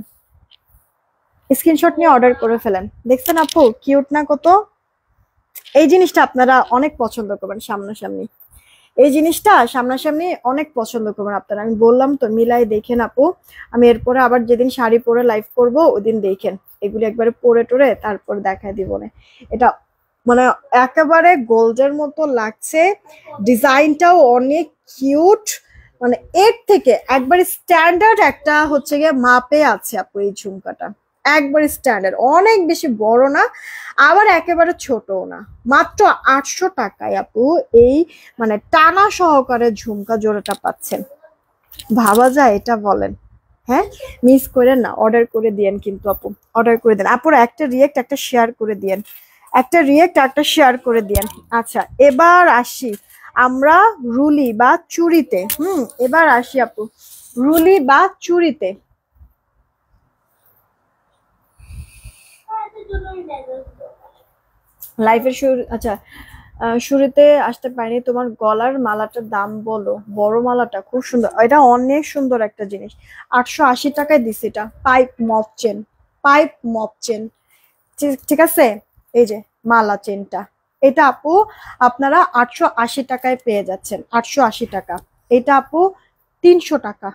A: স্ক্রিনশট নিয়ে অর্ডার করে ফেলেন দেখছেন আপু কিউট না কত এই জিনিসটা আপনারা অনেক পছন্দ করবেন সামনাসামনি এই জিনিসটা সামনাসামনি অনেক পছন্দ করবেন আপনারা আমি বললাম তো মিলাই দেখেন আপু আমি এরপরে আবার যেদিন শাড়ি পরে লাইভ করব ওদিন দেখেন এগুলি একবারে পরে টরে তারপর দেখায় দিব না এটা মানে একেবারে গোল্ডের মতো লাগছে ডিজাইনটাও অনেক কিউট মানে এর থেকে একবারে স্ট্যান্ডার্ড একটা হচ্ছে গিয়ে মাপে আছে আপু এই ঝুমকাটা একবারে স্ট্যান্ডার্ড অনেক বেশি বড় না আবার একেবারে ছোট না মাত্র আটশো টাকায় আপু এই মানে টানা সহকারে ঝুমকা জোড়াটা পাচ্ছেন ভাবা যায় এটা বলেন হ্যাঁ মিস করেন না অর্ডার করে দিয়েন কিন্তু আপু অর্ডার করে দেন আপুর একটা রিয়েক্ট একটা শেয়ার করে দিয়েন একটা রিয়েক্ট একটা শেয়ার করে দিয়েন আচ্ছা এবার আসি আমরা রুলি বা চুরিতে হুম এবার আসি আপু রুলি বা চুরিতে লাইফের শুরু আচ্ছা শুরুতে আসতে পারিনি তোমার গলার মালাটার দাম বলো বড় মালাটা খুব সুন্দর এটা অনেক সুন্দর একটা জিনিস আটশো আশি টাকায় দিছি এটা pipe mop chain pipe mop chain ঠিক আছে এই যে মালা চেনটা এটা আপু আপনারা আটশো আশি টাকায় পেয়ে যাচ্ছেন আটশো আশি টাকা এটা আপু তিনশো টাকা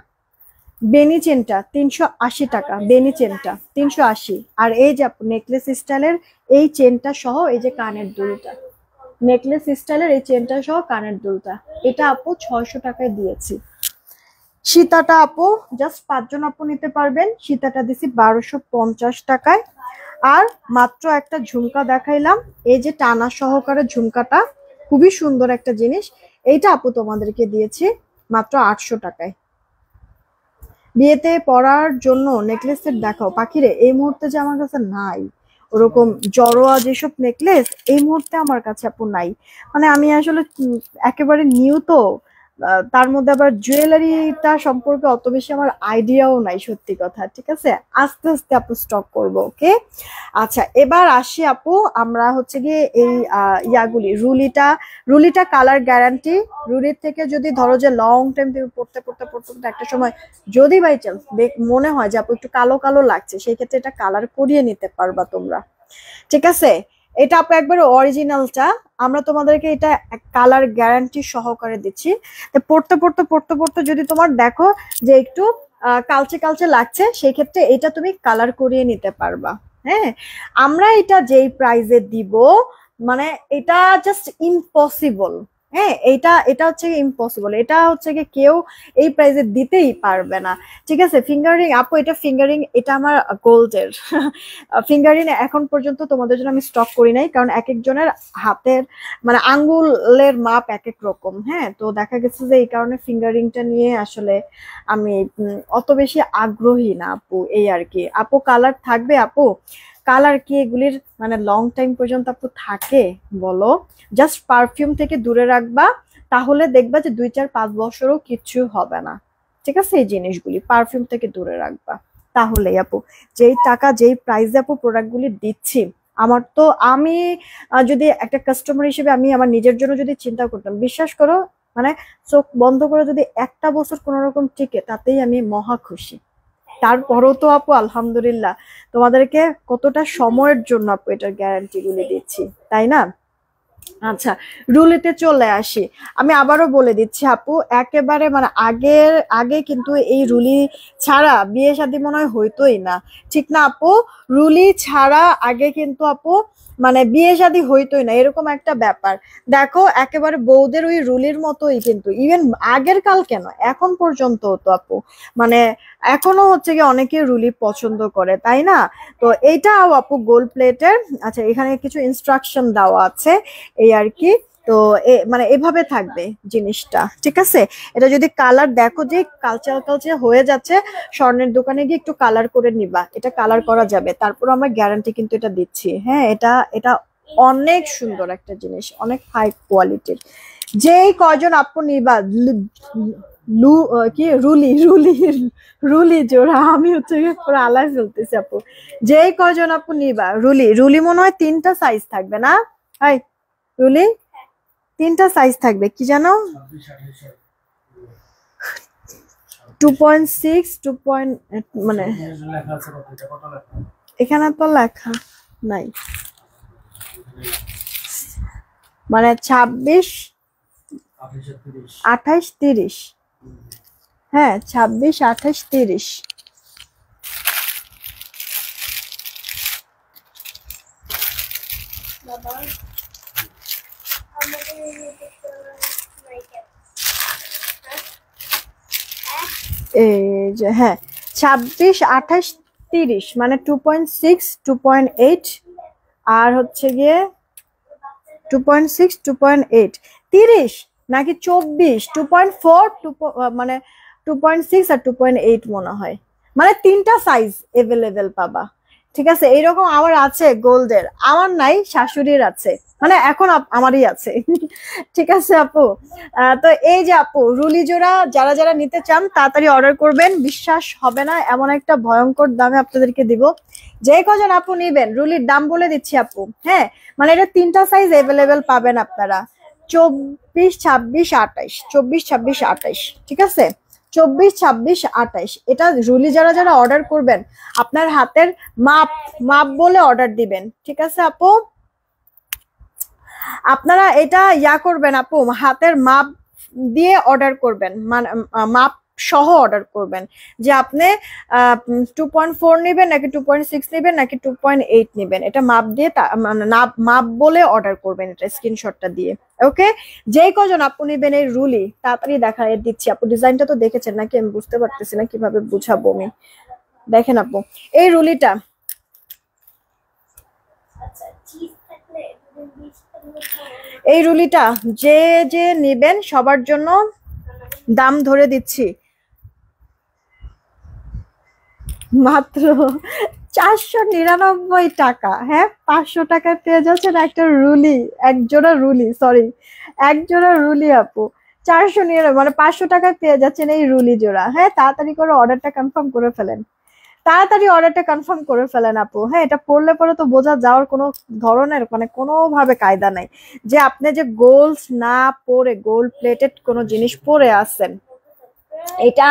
A: বেনি চেনটা তিনশো আশি টাকা বেনি চেনটা তিনশো আশি আর এই যে নেকলেস স্টাইলের এই চেনটা সহ এই যে কানের দুলটা নেকলেস স্টাইলের এই চেনটা সহ কানের দুলটা এটা আপু ছয়শো টাকায় দিয়েছি সীতাটা আপু জাস্ট পাঁচজন আপু নিতে পারবেন সীতাটা দিছি বারোশো পঞ্চাশ টাকায় আর মাত্র একটা ঝুমকা দেখাইলাম এই যে টানা সহকারে ঝুমকাটা খুবই সুন্দর একটা জিনিস এইটা আপু তোমাদেরকে দিয়েছি মাত্র আটশো টাকায় বিয়েতে পড়ার জন্য নেকলেসের দেখাও পাখিরে এই মুহূর্তে যে আমার কাছে নাই ওরকম জড়োয়া যেসব নেকলেস এই মুহূর্তে আমার কাছে আপু নাই মানে আমি আসলে একেবারে নিউ তো তার মধ্যে আবার জুয়েলারিটা সম্পর্কে অত বেশি আমার আইডিয়াও নাই সত্যি কথা ঠিক আছে আস্তে আস্তে আপু স্টক করব ওকে আচ্ছা এবার আসি আপু আমরা হচ্ছে গিয়ে এই ইয়াগুলি রুলিটা রুলিটা কালার গ্যারান্টি রুলির থেকে যদি ধরো যে লং টাইম তুমি পড়তে পড়তে পড়তে পড়তে একটা সময় যদি বাই চান্স মনে হয় যে আপু একটু কালো কালো লাগছে সেই ক্ষেত্রে এটা কালার করিয়ে নিতে পারবা তোমরা ঠিক আছে এটা আপু একবার অরিজিনালটা আমরা তোমাদেরকে এটা কালার গ্যারান্টি সহকারে দিচ্ছি তো পড়তে পড়তে পড়তে পড়তে যদি তোমার দেখো যে একটু কালচে কালচে লাগছে সেই ক্ষেত্রে এটা তুমি কালার করিয়ে নিতে পারবা হ্যাঁ আমরা এটা যেই প্রাইজে দিব মানে এটা জাস্ট ইম্পসিবল হ্যাঁ এটা এটা হচ্ছে ইম্পসিবল এটা হচ্ছে কি কেউ এই প্রাইজে দিতেই পারবে না ঠিক আছে ফিঙ্গারিং আপু এটা ফিঙ্গারিং এটা আমার গোল্ডের ফিঙ্গারিং এখন পর্যন্ত তোমাদের জন্য আমি স্টক করি নাই কারণ এক একজনের হাতের মানে আঙ্গুলের মাপ এক এক রকম হ্যাঁ তো দেখা গেছে যে এই কারণে ফিঙ্গারিংটা নিয়ে আসলে আমি অত বেশি আগ্রহী না আপু এই আর কি আপু কালার থাকবে আপু কালার কি এগুলির মানে লং টাইম পর্যন্ত আপু থাকে বলো জাস্ট পারফিউম থেকে দূরে রাখবা তাহলে দেখবা যে দুই চার পাঁচ বছরও কিছু হবে না ঠিক আছে এই জিনিসগুলি পারফিউম থেকে দূরে রাখবা তাহলে আপু যেই টাকা যেই প্রাইসে আপু প্রোডাক্টগুলি দিচ্ছি আমার তো আমি যদি একটা কাস্টমার হিসেবে আমি আমার নিজের জন্য যদি চিন্তা করতাম বিশ্বাস করো মানে চোখ বন্ধ করে যদি একটা বছর কোনো রকম টিকে তাতেই আমি মহা খুশি তারপরও তো আপু আলহামদুলিল্লাহ তোমাদেরকে কতটা সময়ের জন্য আপু এটার গ্যারান্টি গুলি দিচ্ছি তাই না আচ্ছা রুলেতে চলে আসি আমি আবারও বলে দিচ্ছি আপু একেবারে মানে আগের আগে কিন্তু এই রুলি ছাড়া বিয়ে শাদী মনে হয় হইতোই না ঠিক না আপু রুলি ছাড়া আগে কিন্তু আপু মানে বিয়ে শাদী হইতোই না এরকম একটা ব্যাপার দেখো একেবারে বৌদের ওই রুলির মতোই কিন্তু ইভেন আগের কাল কেন এখন পর্যন্ত হতো আপু মানে এখনো হচ্ছে কি অনেকে রুলি পছন্দ করে তাই না তো এইটাও আপু গোল্ড প্লেটের আচ্ছা এখানে কিছু ইনস্ট্রাকশন দেওয়া আছে এই আর কি তো মানে এভাবে থাকবে জিনিসটা ঠিক আছে এটা যদি কালার দেখো যে কালচার কালচার হয়ে যাচ্ছে স্বর্ণের দোকানে গিয়ে একটু কালার করে নিবা এটা কালার করা যাবে তারপর আমরা গ্যারান্টি কিন্তু এটা দিচ্ছি হ্যাঁ এটা এটা অনেক সুন্দর একটা জিনিস অনেক হাই কোয়ালিটির যেই কজন আপু নিবা লু কি রুলি রুলি রুলি জোড়া আমি হচ্ছে আলায় ফেলতেছি আপু যেই কজন আপু নিবা রুলি রুলি মনে হয় তিনটা সাইজ থাকবে না হাই রুলি তিনটা সাইজ থাকবে কি জানো two point six two point মানে এখানে তো লেখা নাই মানে ছাব্বিশ আঠাইশ তিরিশ হ্যাঁ ছাব্বিশ আঠাশ তিরিশ bye হ্যাঁ ছাব্বিশ আঠাশ তিরিশ মানে two point six two point eight আর হচ্ছে গিয়ে two point six two point eight তিরিশ নাকি চব্বিশ টু পয়েন্ট ফোর টু মানে টু পয়েন্ট সিক্স আর টু পয়েন্ট এইট মনে হয় মানে তিনটা সাইজ এভেলেবেল পাবা ঠিক আছে এইরকম আমার আছে গোল্ডের আমার নাই শাশুড়ির আছে মানে এখন আমারই আছে ঠিক আছে আপু তো এই যে আপু রুলি জোড়া যারা যারা নিতে চান তাড়াতাড়ি অর্ডার করবেন বিশ্বাস হবে না এমন একটা ভয়ঙ্কর দামে আপনাদেরকে দিব যে কজন আপু নিবেন রুলির দাম বলে দিচ্ছি আপু হ্যাঁ মানে এটা তিনটা সাইজ অ্যাভেলেবেল পাবেন আপনারা চব্বিশ ছাব্বিশ আটাইশ চব্বিশ ছাব্বিশ আটাইশ ঠিক আছে চব্বিশ ছাব্বিশ আঠাইশ এটা রুলি যারা যারা অর্ডার করবেন আপনার হাতের মাপ মাপ বলে অর্ডার দিবেন ঠিক আছে আপু আপনারা এটা ইয়া করবেন আপু হাতের মাপ দিয়ে অর্ডার করবেন মানে মাপ সহ অর্ডার করবেন যে আপনি টু পয়েন্ট ফোর নেবেন নাকি টু পয়েন্ট সিক্স নেবেন নাকি টু পয়েন্ট এইট নেবেন এটা মাপ দিয়ে মাপ বলে অর্ডার করবেন এটা স্ক্রিনশটটা দিয়ে ওকে যেই কজন আপু নেবেন এই রুলি তাড়াতাড়ি দেখা দিচ্ছি আপু ডিজাইনটা তো দেখেছেন নাকি আমি বুঝতে পারতেছি না কিভাবে বুঝাবো আমি দেখেন আপু এই রুলিটা এই রুলিটা যে যে নেবেন সবার জন্য দাম ধরে দিচ্ছি মাত্র চারশো নিরানব্বই টাকা হ্যাঁ পাঁচশো টাকায় পেয়ে যাচ্ছেন একটা রুলি একজোড়া রুলি সরি একজোড়া রুলি আপু চারশো নিরানব্বই মানে পাঁচশো টাকায় পেয়ে যাচ্ছেন এই রুলি জোড়া হ্যাঁ তাড়াতাড়ি করে অর্ডারটা কনফার্ম করে ফেলেন তাড়াতাড়ি অর্ডারটা কনফার্ম করে ফেলেন আপু হ্যাঁ এটা পড়লে পরে তো বোঝা যাওয়ার কোনো ধরনের মানে কোনোভাবে কায়দা নাই যে আপনি যে গোলস না পরে গোল্ড প্লেটেড কোনো জিনিস পরে আসেন এটা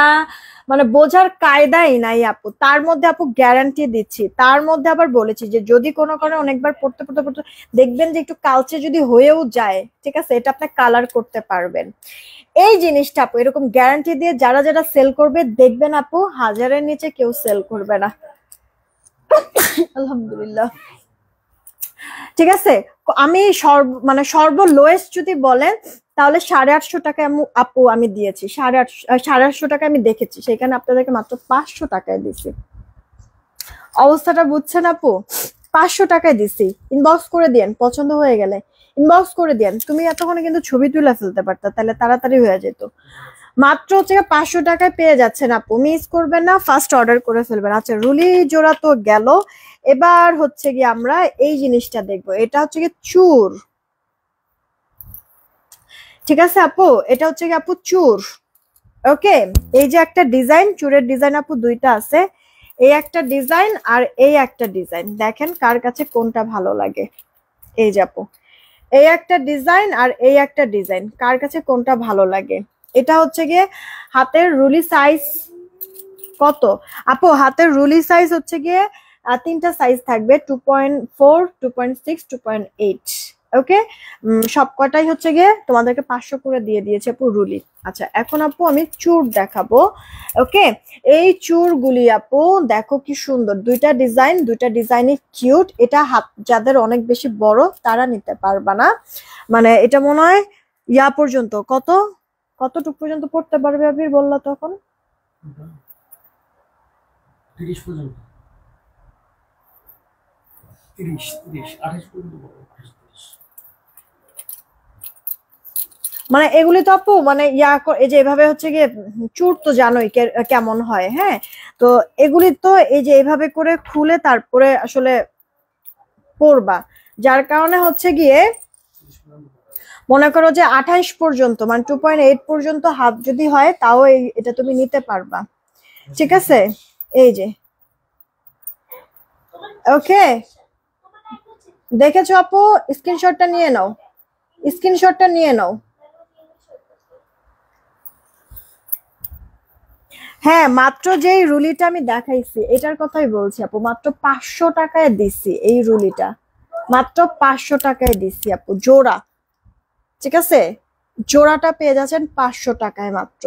A: মানে বোঝার কায়দাই নাই আপু তার মধ্যে আপু গ্যারান্টি দিচ্ছি তার মধ্যে আবার বলেছি যে যদি কোনো কারণে অনেকবার পড়তে পড়তে পড়তে দেখবেন যে একটু কালচে যদি হয়েও যায় ঠিক আছে এটা আপনি কালার করতে পারবেন এই জিনিসটা আপু এরকম গ্যারান্টি দিয়ে যারা যারা সেল করবে দেখবেন আপু হাজারের নিচে কেউ সেল করবে না আলহামদুলিল্লাহ ঠিক আছে আমি সর্ব মানে সর্ব লোয়েস্ট যদি বলেন তাহলে সাড়ে আটশো টাকা আপু আমি দিয়েছি সাড়ে আটশো সাড়ে আটশো টাকা আমি দেখেছি সেখানে আপনাদেরকে মাত্র পাঁচশো টাকায় দিছি অবস্থাটা বুঝছেন আপু পাঁচশো টাকায় দিছি ইনবক্স করে দিয়েন পছন্দ হয়ে গেলে ইনবক্স করে দিয়েন তুমি এতক্ষণে কিন্তু ছবি তুলে ফেলতে পারতো তাহলে তাড়াতাড়ি হয়ে যেত মাত্র হচ্ছে পাঁচশো টাকায় পেয়ে যাচ্ছেন আপু মিস করবেন না ফার্স্ট অর্ডার করে ফেলবেন আচ্ছা রুলি জোড়া তো গেল এবার হচ্ছে গিয়ে আমরা এই জিনিসটা দেখবো এটা হচ্ছে গিয়ে চুর ঠিক আছে আপু এটা হচ্ছে গিয়ে আপু চুর ওকে এই যে একটা ডিজাইন চুরের ডিজাইন আপু দুইটা আছে এই একটা ডিজাইন আর এই একটা ডিজাইন দেখেন কার কাছে কোনটা ভালো লাগে এই যে আপু এই একটা ডিজাইন আর এই একটা ডিজাইন কার কাছে কোনটা ভালো লাগে এটা হচ্ছে গিয়ে হাতের রুলি সাইজ কত আপু হাতের রুলি সাইজ হচ্ছে গিয়ে তিনটা সাইজ থাকবে two point four two point six two point eight okay সবকটাই হচ্ছে গিয়ে তোমাদেরকে পাঁচশো করে দিয়ে দিয়েছে আপু রুলি আচ্ছা এখন আপু আমি চুর দেখাবো ওকে এই চুরগুলি আপু দেখো কি সুন্দর দুইটা ডিজাইন দুইটা ডিজাইনই কিউট এটা হাত যাদের অনেক বেশি বড় তারা নিতে পারবা না মানে এটা মনে হয় ইয়া পর্যন্ত কত কতটুক পর্যন্ত পড়তে পারবে আবির বললা তখন মানে এগুলি তো আপু মানে ইয়া এই যে এভাবে হচ্ছে গিয়ে চুর তো জানোই কেমন হয় হ্যাঁ তো এগুলি তো এই যে এভাবে করে খুলে তারপরে আসলে পড়বা যার কারণে হচ্ছে গিয়ে মনে করো যে আঠাইশ পর্যন্ত মানে টু পয়েন্ট এইট পর্যন্ত হাফ যদি হয় তাও এটা তুমি নিতে পারবা ঠিক আছে এই যে ওকে দেখেছো আপু স্ক্রিনশটটা নিয়ে নাও স্ক্রিনশটটা নিয়ে নাও হ্যাঁ মাত্র যেই রুলিটা আমি দেখাইছি এটার কথাই বলছি আপু মাত্র পাঁচশো টাকায় দিছি এই রুলিটা মাত্র পাঁচশো টাকায় দিছি আপু জোড়া ঠিক আছে জোড়াটা পেয়ে যাচ্ছেন পাঁচশো টাকায় মাত্র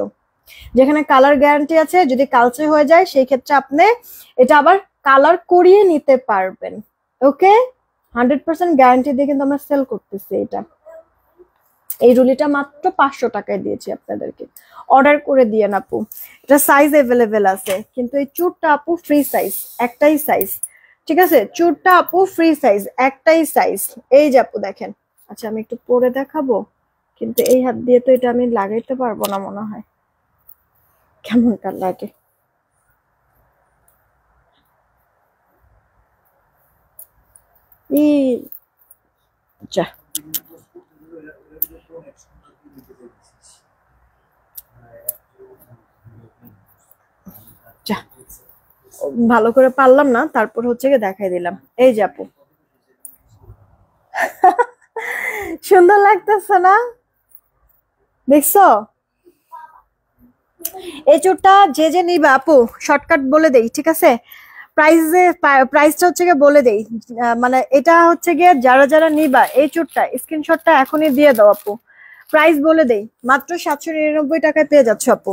A: যেখানে কালার গ্যারান্টি আছে যদি কালচে হয়ে যায় সেই ক্ষেত্রে আপনি এটা আবার কালার করিয়ে নিতে পারবেন ওকে হান্ড্রেড পার্সেন্ট গ্যারান্টি দিয়ে কিন্তু আমরা সেল করতেছি এটা এই রুলিটা মাত্র পাঁচশো টাকায় দিয়েছি আপনাদেরকে অর্ডার করে দিয়েন আপু এটা সাইজ অ্যাভেলেবেল আছে কিন্তু এই চুরটা আপু ফ্রি সাইজ একটাই সাইজ ঠিক আছে চুরটা আপু ফ্রি সাইজ একটাই সাইজ এই যে আপু দেখেন আচ্ছা আমি একটু পরে দেখাবো কিন্তু এই হাত দিয়ে তো এটা আমি লাগাইতে পারবো না মনে হয় কেমনটা লাগে যা যা ভালো করে পারলাম না তারপর হচ্ছে গিয়ে দেখাই দিলাম এই যে আপু সুন্দর লাগতেছে না দেখছো এই চোরটা যে যে নিবে আপু শর্টকাট বলে দেই ঠিক আছে প্রাইসে প্রাইসটা হচ্ছে গিয়ে বলে মানে এটা হচ্ছে গিয়ে যারা যারা নিবা এই এখনই দিয়ে দাও আপু বলে দেই মাত্র সাতশো নিরানব্বই টাকায় পেয়ে আপু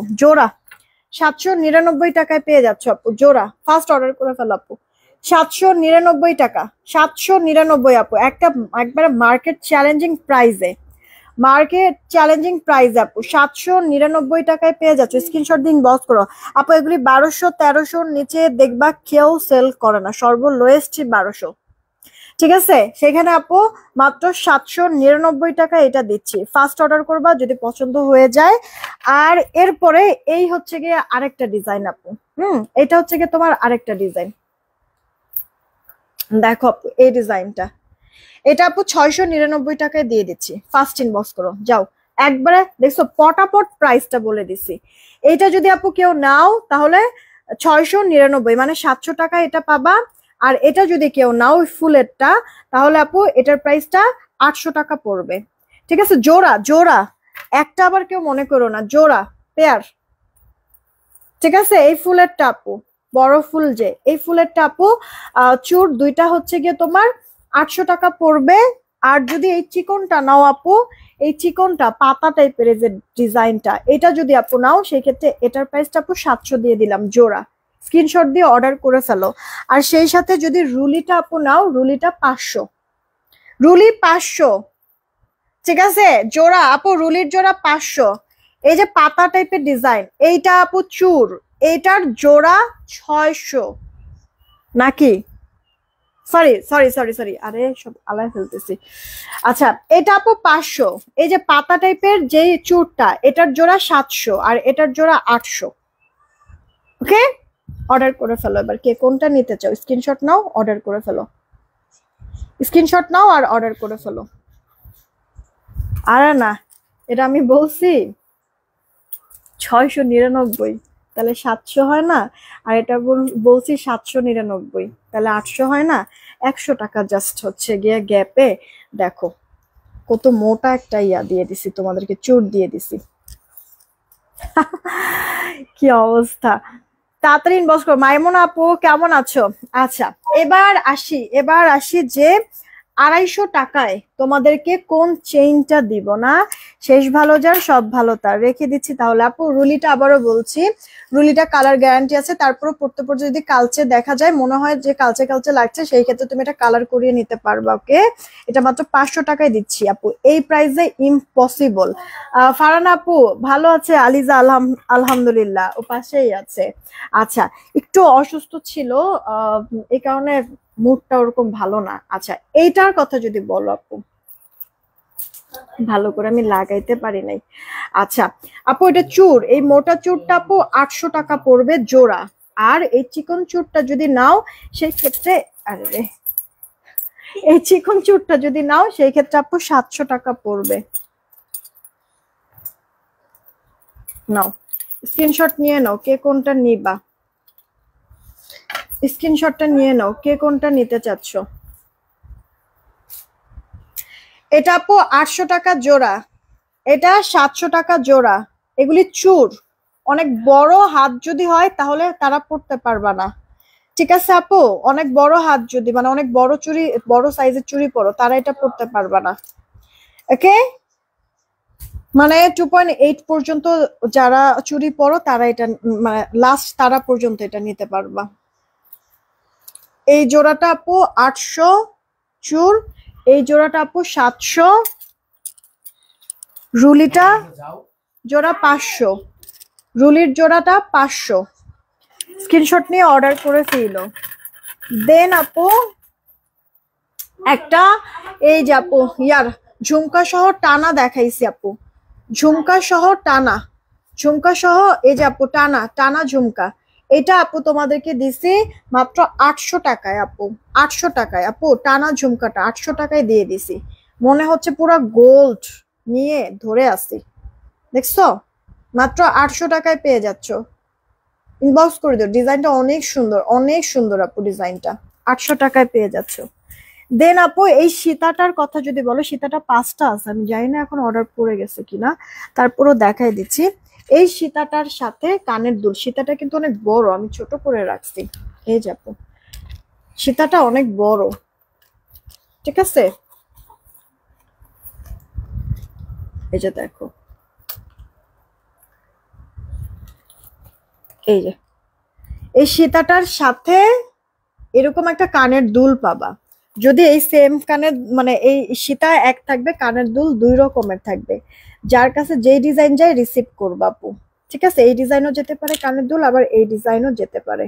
A: সাতশো নিরানব্বই টাকায় পেয়ে আপু ফার্স্ট অর্ডার করে ফেলো আপু সাতশো নিরানব্বই টাকা সাতশো নিরানব্বই আপু একটা একবারে মার্কেট চ্যালেঞ্জিং প্রাইসে মার্কেট চ্যালেঞ্জিং প্রাইস আপু সাতশো নিরানব্বই টাকায় পেয়ে যাচ্ছ স্ক্রিনশট দিন বস করো আপু এগুলি বারোশো তেরোশোর নিচে দেখবা কেউ সেল করে না সর্ব লোয়েস্ট বারোশো ঠিক আছে সেখানে আপু মাত্র সাতশো নিরানব্বই টাকা এটা দিচ্ছি ফার্স্ট অর্ডার করবা যদি পছন্দ হয়ে যায় আর এরপরে এই হচ্ছে গিয়ে আরেকটা ডিজাইন আপু হুম এটা হচ্ছে গিয়ে তোমার আরেকটা ডিজাইন দেখো এই ডিজাইনটা এটা আপু ছয়শো নিরানব্বই টাকায় দিয়ে দিচ্ছি ফার্স্ট ইনবক্স করো যাও একবারে দেখছো পটাপট প্রাইসটা বলে দিছি এটা যদি আপু কেউ নাও তাহলে ছয়শো নিরানব্বই মানে সাতশো টাকা এটা পাবা আর এটা যদি কেউ নাও ফুলেরটা তাহলে আপু এটার প্রাইসটা আটশো টাকা পড়বে ঠিক আছে জোড়া জোড়া একটা আবার কেউ মনে করো না জোড়া পেয়ার ঠিক আছে এই ফুলেরটা আপু বড় ফুল যে এই ফুলের টাপু চুর দুইটা হচ্ছে গিয়ে তোমার আটশো টাকা পড়বে আর যদি এই চিকনটা নাও আপু এই চিকনটা পাতা টাইপের যে ডিজাইনটা এটা যদি আপু নাও সেই ক্ষেত্রে এটার প্রাইসটা আপু সাতশো দিয়ে দিলাম জোড়া স্ক্রিনশট দিয়ে অর্ডার করে ফেলো আর সেই সাথে যদি রুলিটা আপু নাও রুলিটা পাঁচশো রুলি পাঁচশো ঠিক আছে জোড়া আপু রুলির জোড়া পাঁচশো এই যে পাতা টাইপের ডিজাইন এইটা আপু চুর এটার জোড়া ছয়শো নাকি সরি সরি সরি সরি আরে সব আলায় ফেলতেছি আচ্ছা এটা আপু পাঁচশো এই যে পাতা টাইপের যে চুরটা এটার জোড়া সাতশো আর এটার জোড়া আটশো ওকে অর্ডার করে ফেলো এবার কে কোনটা নিতে চাও স্ক্রিনশট নাও অর্ডার করে ফেলো স্ক্রিনশট নাও আর অর্ডার করে ফেলো আর না এটা আমি বলছি ছয়শো নিরানব্বই তাহলে সাতশো হয় না আর এটা বলছি সাতশো নিরানব্বই তাহলে আটশো হয় না একশো টাকা জাস্ট হচ্ছে গিয়ে গ্যাপে দেখো কত মোটা একটা ইয়া দিয়ে দিছি তোমাদেরকে চুর দিয়ে দিছি কি অবস্থা তাড়াতাড়ি ইনবক্স করো মাইমন আপু কেমন আছো আচ্ছা এবার আসি এবার আসি যে আড়াইশো টাকায় তোমাদেরকে কোন চেইনটা দিব না শেষ ভালো যার সব ভালো তার রেখে দিচ্ছি তাহলে আপু রুলিটা আবারও বলছি রুলিটা কালার গ্যারান্টি আছে তারপরে পড়তে পড়তে যদি কালচে দেখা যায় মনে হয় যে কালচে কালচে লাগছে সেই ক্ষেত্রে তুমি এটা কালার করিয়ে নিতে পারবা ওকে এটা মাত্র পাঁচশো টাকায় দিচ্ছি আপু এই প্রাইসে ইম্পসিবল ফারান আপু ভালো আছে আলিজা আলহাম আলহামদুলিল্লাহ ও পাশেই আছে আচ্ছা একটু অসুস্থ ছিল এই কারণে মুডটা ওরকম ভালো না আচ্ছা এইটার কথা যদি বলো আপু ভালো করে আমি লাগাইতে পারি নাই আচ্ছা আপু এটা চুর এই মোটা চুরটা আপু আটশো টাকা পড়বে জোড়া আর এই চিকন চুরটা যদি নাও সেই ক্ষেত্রে আরে এই চিকন চুরটা যদি নাও সেই ক্ষেত্রে আপু সাতশো টাকা পড়বে নাও স্ক্রিনশট নিয়ে নাও কে কোনটা নিবা স্ক্রিনশটটা নিয়ে নাও কে কোনটা নিতে চাচ্ছ এটা আপু আটশো টাকা জোড়া এটা সাতশো টাকা জোড়া এগুলি চুর অনেক বড় হাত যদি হয় তাহলে তারা পড়তে পারবা না ঠিক আছে আপু অনেক বড় হাত যদি মানে অনেক বড় চুরি বড় সাইজের চুরি পরো তারা এটা পড়তে পারবা না ওকে মানে টু পয়েন্ট এইট পর্যন্ত যারা চুরি পরো তারা এটা মানে লাস্ট তারা পর্যন্ত এটা নিতে পারবা এই জোড়াটা আপু আটশো চুর এই জোড়াটা আপু সাতশো রুলিটা জোড়া পাঁচশো রুলির জোড়াটা পাঁচশো স্ক্রিনশট নিয়ে অর্ডার করে ফেল দেন আপু একটা এই যে আপু ইয়ার ঝুমকা সহ টানা দেখাইছি আপু ঝুমকা সহ টানা ঝুমকা সহ এই যে আপু টানা টানা ঝুমকা এটা আপু তোমাদেরকে দিছি মাত্র আটশো টাকায় আপু আটশো টাকায় আপু টানা ঝুমকাটা আটশো টাকায় দিয়ে দিছি মনে হচ্ছে পুরো গোল্ড নিয়ে ধরে আসি দেখছো মাত্র আটশো টাকায় পেয়ে যাচ্ছ ইনবক্স করে দিও ডিজাইনটা অনেক সুন্দর অনেক সুন্দর আপু ডিজাইনটা আটশো টাকায় পেয়ে যাচ্ছ দেন আপু এই সীতাটার কথা যদি বলো সীতাটা পাঁচটা আছে আমি জানি না এখন অর্ডার পড়ে গেছে কিনা তারপরও দেখাই দিচ্ছি এই সীতাটার সাথে কানের দুল সীতাটা কিন্তু অনেক বড় আমি ছোট করে রাখছি এই যাব সীতাটা অনেক বড় ঠিক আছে এই যে দেখো এই যে এই সীতাটার সাথে এরকম একটা কানের দুল পাবা যদি এই সেম কানের মানে এই সীতা এক থাকবে কানের দুল দুই রকমের থাকবে যার কাছে যে ডিজাইন যায় রিসিভ করবো আপু ঠিক আছে এই ডিজাইনও যেতে পারে কানের দুল আবার এই ডিজাইনও যেতে পারে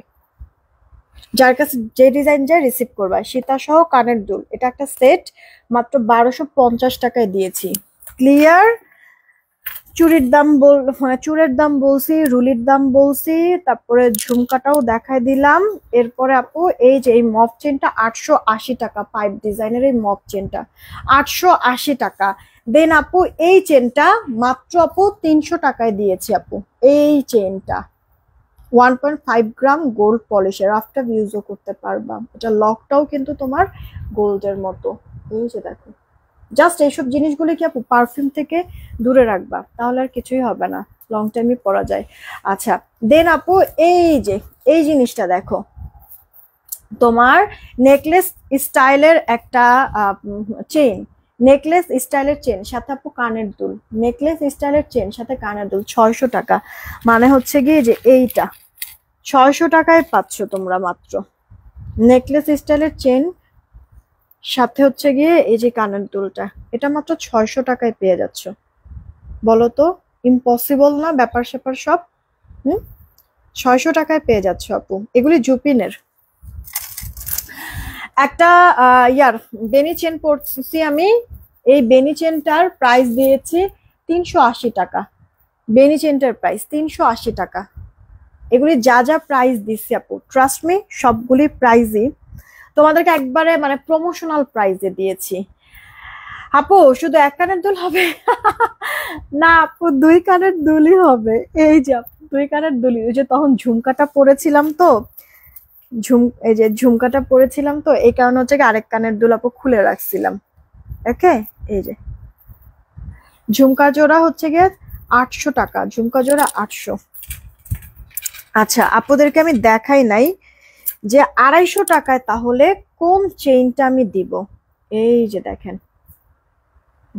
A: যার কাছে যে ডিজাইন যায় রিসিভ করবা সহ কানের দুল এটা একটা সেট মাত্র বারোশো পঞ্চাশ টাকায় দিয়েছি ক্লিয়ার চুরির দাম বল হ্যাঁ চুরের দাম বলছি রুলির দাম বলছি তারপরে ঝুমকাটাও দেখায় দিলাম এরপরে আপু এই যে এই মফ চেনটা আটশো টাকা পাইপ ডিজাইনের এই মফ চেনটা আটশো টাকা দেন আপু এই চেনটা মাত্র আপু তিনশো টাকায় দিয়েছি আপু এই চেনটা one point five gram gold পলিশের আফটার ইউজও করতে পারবা এটা লকটাও কিন্তু তোমার গোল্ডের মতো এই দেখো জাস্ট এইসব জিনিসগুলো কি আপু পারফিউম থেকে দূরে রাখবা তাহলে আর কিছুই হবে না লং টাইমই পরা যায় আচ্ছা দেন আপু এই যে এই জিনিসটা দেখো তোমার নেকলেস স্টাইলের একটা চেইন নেকলেস স্টাইলের চেন সাথে আপু কানের দুল নেকলেস স্টাইলের চেন সাথে কানের দুল ছয়শো টাকা মানে হচ্ছে গিয়ে যে এইটা ছয়শো টাকায় পাচ্ছ তোমরা মাত্র নেকলেস স্টাইলের চেন সাথে হচ্ছে গিয়ে এই যে কানের দুলটা এটা মাত্র ছয়শো টাকায় পেয়ে যাচ্ছ বলো তো ইম্পসিবল না ব্যাপার স্যাপার সব হুম ছয়শো টাকায় পেয়ে যাচ্ছ আপু এগুলি জুপিনের একটা ইয়ার বেনি চেন পড়ছি আমি এই বেনি চেনটার প্রাইস দিয়েছি তিনশো আশি টাকা বেনি চেনটার প্রাইস তিনশো আশি টাকা এগুলি যা যা প্রাইস দিচ্ছি আপু ট্রাস্ট মি সবগুলি প্রাইজই তোমাদেরকে একবারে মানে প্রমোশনাল প্রাইজে দিয়েছি আপু শুধু এক কানের দুল হবে না আপু দুই কানের দুলই হবে এই যে দুই কানের দুলি ওই যে তখন ঝুমকাটা পরেছিলাম তো ঝুম এই যে ঝুমকাটা পরেছিলাম তো এই কারণে হচ্ছে আরেক কানের দুলাপো খুলে রাখছিলাম ওকে এই যে ঝুমকা জোড়া হচ্ছে গিয়ে আটশো টাকা ঝুমকা জোড়া আটশো আচ্ছা আপুদেরকে আমি দেখাই নাই যে আড়াইশো টাকায় তাহলে কোন চেইনটা আমি দিব এই যে দেখেন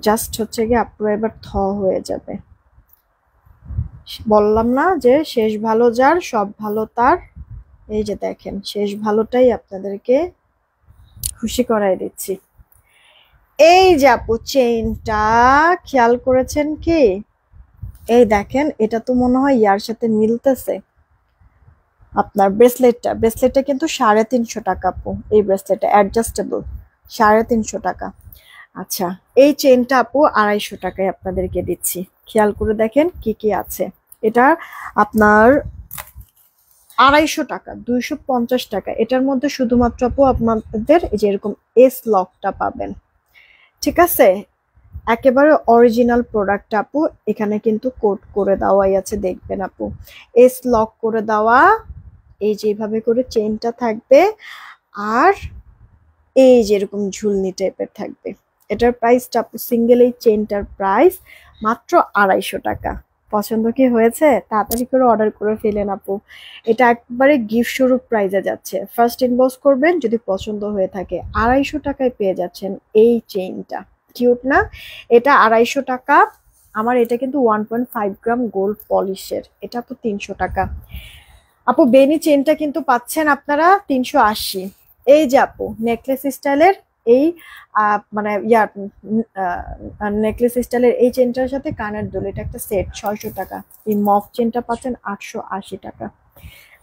A: জাস্ট হচ্ছে গিয়ে আপু এবার থ হয়ে যাবে বললাম না যে শেষ ভালো যার সব ভালো তার এই যে দেখেন শেষ ভালোটাই আপনাদেরকে খুশি করাই দিচ্ছি এই যে আপু চেইনটা খেয়াল করেছেন কি এই দেখেন এটা তো মনে হয় ইয়ার সাথে মিলতেছে আপনার ব্রেসলেটটা ব্রেসলেটটা কিন্তু সাড়ে তিনশো টাকা আপু এই ব্রেসলেটটা অ্যাডজাস্টেবল সাড়ে তিনশো টাকা আচ্ছা এই চেনটা আপু আড়াইশো টাকায় আপনাদেরকে দিচ্ছি খেয়াল করে দেখেন কি কি আছে এটা আপনার আড়াইশো টাকা দুইশো পঞ্চাশ টাকা এটার মধ্যে শুধুমাত্র আপু আপনাদের যে এরকম এস লকটা পাবেন ঠিক আছে একেবারে অরিজিনাল প্রোডাক্ট আপু এখানে কিন্তু কোট করে দেওয়াই আছে দেখবেন আপু এস লক করে দেওয়া এই যেভাবে করে চেনটা থাকবে আর এই যেরকম ঝুলনি টাইপের থাকবে এটার প্রাইসটা আপু সিঙ্গেল এই চেনটার প্রাইস মাত্র আড়াইশো টাকা পছন্দ কি হয়েছে তাড়াতাড়ি করে অর্ডার করে ফেলেন আপু এটা একবারে গিফট স্বরূপ প্রাইজে যাচ্ছে ফার্স্ট ইনবক্স করবেন যদি পছন্দ হয়ে থাকে আড়াইশো টাকায় পেয়ে যাচ্ছেন এই চেইনটা কিউট না এটা আড়াইশো টাকা আমার এটা কিন্তু one point five gram gold পলিশের এটা আপু তিনশো টাকা আপু বেনি চেনটা কিন্তু পাচ্ছেন আপনারা তিনশো আশি এই যে আপু নেকলেস স্টাইলের এই মানে ইয়ার নেকলেস স্টাইলের এই চেনটার সাথে কানের দুল এটা একটা সেট ছয়শো টাকা এই মফ চেনটা পাচ্ছেন আটশো আশি টাকা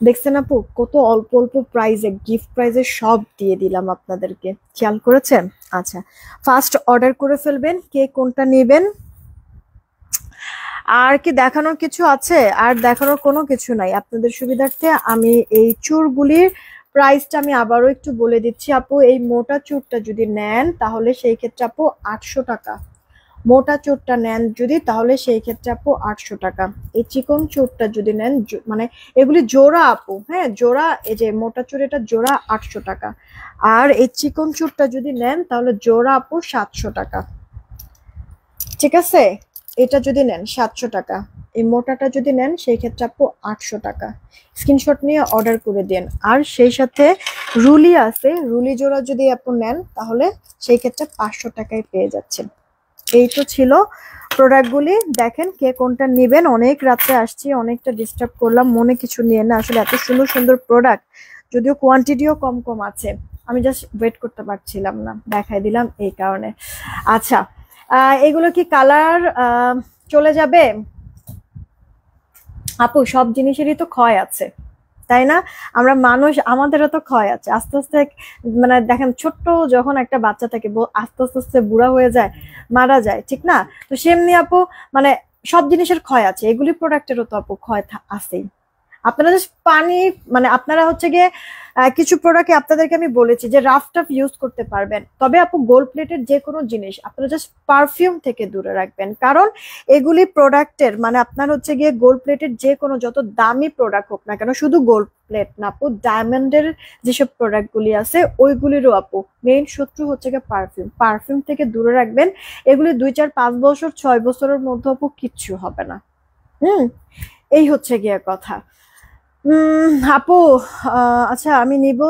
A: দেখছেন আপু কত অল্প অল্প প্রাইজে গিফট প্রাইজে সব দিয়ে দিলাম আপনাদেরকে খেয়াল করেছেন আচ্ছা ফার্স্ট অর্ডার করে ফেলবেন কে কোনটা নেবেন আর কি দেখানোর কিছু আছে আর দেখানোর কোনো কিছু নাই আপনাদের সুবিধার্থে আমি এই চুরগুলির প্রাইসটা আমি আবারও একটু বলে দিচ্ছি আপু এই মোটা চোরটা যদি নেন তাহলে সেই ক্ষেত্রে আপু আটশো টাকা মোটা চোরটা নেন যদি তাহলে সেই ক্ষেত্রে আপু আটশো টাকা এই চিকন চোরটা যদি নেন মানে এগুলি জোড়া আপু হ্যাঁ জোড়া এই যে মোটা চোর এটা জোড়া আটশো টাকা আর এই চিকন চোরটা যদি নেন তাহলে জোড়া আপু সাতশো টাকা ঠিক আছে এটা যদি নেন সাতশো টাকা এই মোটাটা যদি নেন সেই ক্ষেত্রে আপু আটশো টাকা স্ক্রিনশট নিয়ে অর্ডার করে দেন আর সেই সাথে রুলি আছে রুলি জোড়া যদি আপু নেন তাহলে সেই ক্ষেত্রে পাঁচশো টাকায় পেয়ে যাচ্ছেন এই তো ছিল প্রোডাক্টগুলি দেখেন কে কোনটা নেবেন অনেক রাতে আসছি অনেকটা ডিস্টার্ব করলাম মনে কিছু নিয়ে না আসলে এত সুন্দর সুন্দর প্রোডাক্ট যদিও কোয়ান্টিটিও কম কম আছে আমি জাস্ট ওয়েট করতে পারছিলাম না দেখাই দিলাম এই কারণে আচ্ছা এগুলো কি কালার চলে যাবে আপু সব জিনিসেরই তো ক্ষয় আছে তাই না আমরা মানুষ আমাদেরও তো ক্ষয় আছে আস্তে আস্তে মানে দেখেন ছোট্ট যখন একটা বাচ্চা থাকে আস্তে আস্তে আস্তে বুড়া হয়ে যায় মারা যায় ঠিক না তো সেমনি আপু মানে সব জিনিসের ক্ষয় আছে এগুলি প্রোডাক্টেরও তো আপু ক্ষয় আছেই আপনারা পানি মানে আপনারা হচ্ছে গিয়ে কিছু প্রোডাক্ট আপনাদেরকে আমি বলেছি যে রাফ টাফ ইউজ করতে পারবেন তবে আপু গোল্ড প্লেটের যে কোনো জিনিস আপনারা জাস্ট পারফিউম থেকে দূরে রাখবেন কারণ এগুলি প্রোডাক্টের মানে আপনার হচ্ছে গিয়ে গোল্ড প্লেটের যে কোনো যত দামি প্রোডাক্ট হোক না কেন শুধু গোল্ড প্লেট না আপু ডায়মন্ডের যেসব প্রোডাক্টগুলি আছে ওইগুলিরও আপু মেইন শত্রু হচ্ছে গিয়ে পারফিউম পারফিউম থেকে দূরে রাখবেন এগুলি দুই চার পাঁচ বছর ছয় বছরের মধ্যে আপু কিচ্ছু হবে না হুম এই হচ্ছে গিয়ে কথা আপু আচ্ছা আমি নিব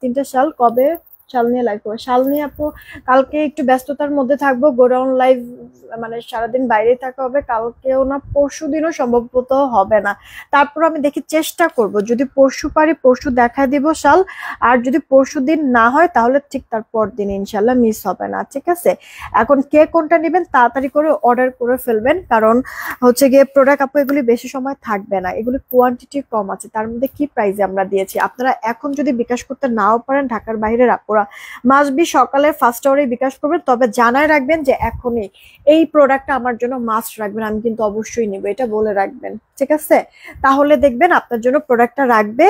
A: তিনটা শাল কবে শাল লাগবো লাইভ আপু কালকে একটু ব্যস্ততার মধ্যে থাকবো গোডাউন লাইভ মানে সারাদিন বাইরে থাকা হবে কালকেও না পরশু দিনও সম্ভবত হবে না তারপর আমি দেখি চেষ্টা করব যদি পরশু পারি পরশু দেখা দিব শাল আর যদি পরশু দিন না হয় তাহলে ঠিক তার পর দিন ইনশাল্লাহ মিস হবে না ঠিক আছে এখন কে কোনটা নেবেন তাড়াতাড়ি করে অর্ডার করে ফেলবেন কারণ হচ্ছে গিয়ে প্রোডাক্ট আপু এগুলি বেশি সময় থাকবে না এগুলি কোয়ান্টিটি কম আছে তার মধ্যে কি প্রাইজে আমরা দিয়েছি আপনারা এখন যদি বিকাশ করতে নাও পারেন ঢাকার বাইরে রাখবো ওরা মাসবি সকালে ফার্স্ট আওয়ারে বিকাশ করবে তবে জানায় রাখবেন যে এখনই এই প্রোডাক্টটা আমার জন্য মাস্ট রাখবেন আমি কিন্তু অবশ্যই নেব এটা বলে রাখবেন ঠিক আছে তাহলে দেখবেন আপনার জন্য প্রোডাক্টটা রাখবে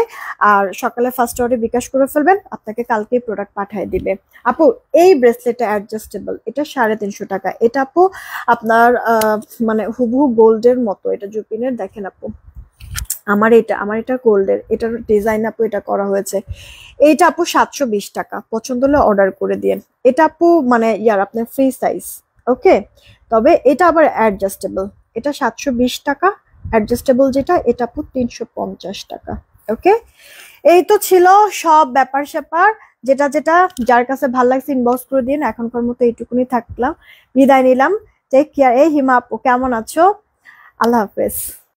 A: আর সকালে ফার্স্ট আওয়ারে বিকাশ করে ফেলবেন আপনাকে কালকেই প্রোডাক্ট পাঠিয়ে দিবে আপু এই ব্রেসলেটটা অ্যাডজাস্টেবল এটা সাড়ে তিনশো টাকা এটা আপু আপনার মানে হুবহু গোল্ডের মতো এটা জুপিনের দেখেন আপু আমার এটা আমার এটা গোল্ডের এটার ডিজাইন আপু এটা করা হয়েছে এইটা আপু সাতশো টাকা পছন্দ হলে অর্ডার করে দিয়ে এটা আপু মানে ইয়ার আপনার ফ্রি সাইজ ওকে তবে এটা আবার অ্যাডজাস্টেবল এটা সাতশো টাকা অ্যাডজাস্টেবল যেটা এটা আপু তিনশো টাকা ওকে এই তো ছিল সব ব্যাপার স্যাপার যেটা যেটা যার কাছে ভাল লাগছে ইনবক্স করে দিন এখনকার মতো এইটুকুনি থাকলাম বিদায় নিলাম টেক কেয়ার এই হিমা আপু কেমন আছো আল্লাহ হাফেজ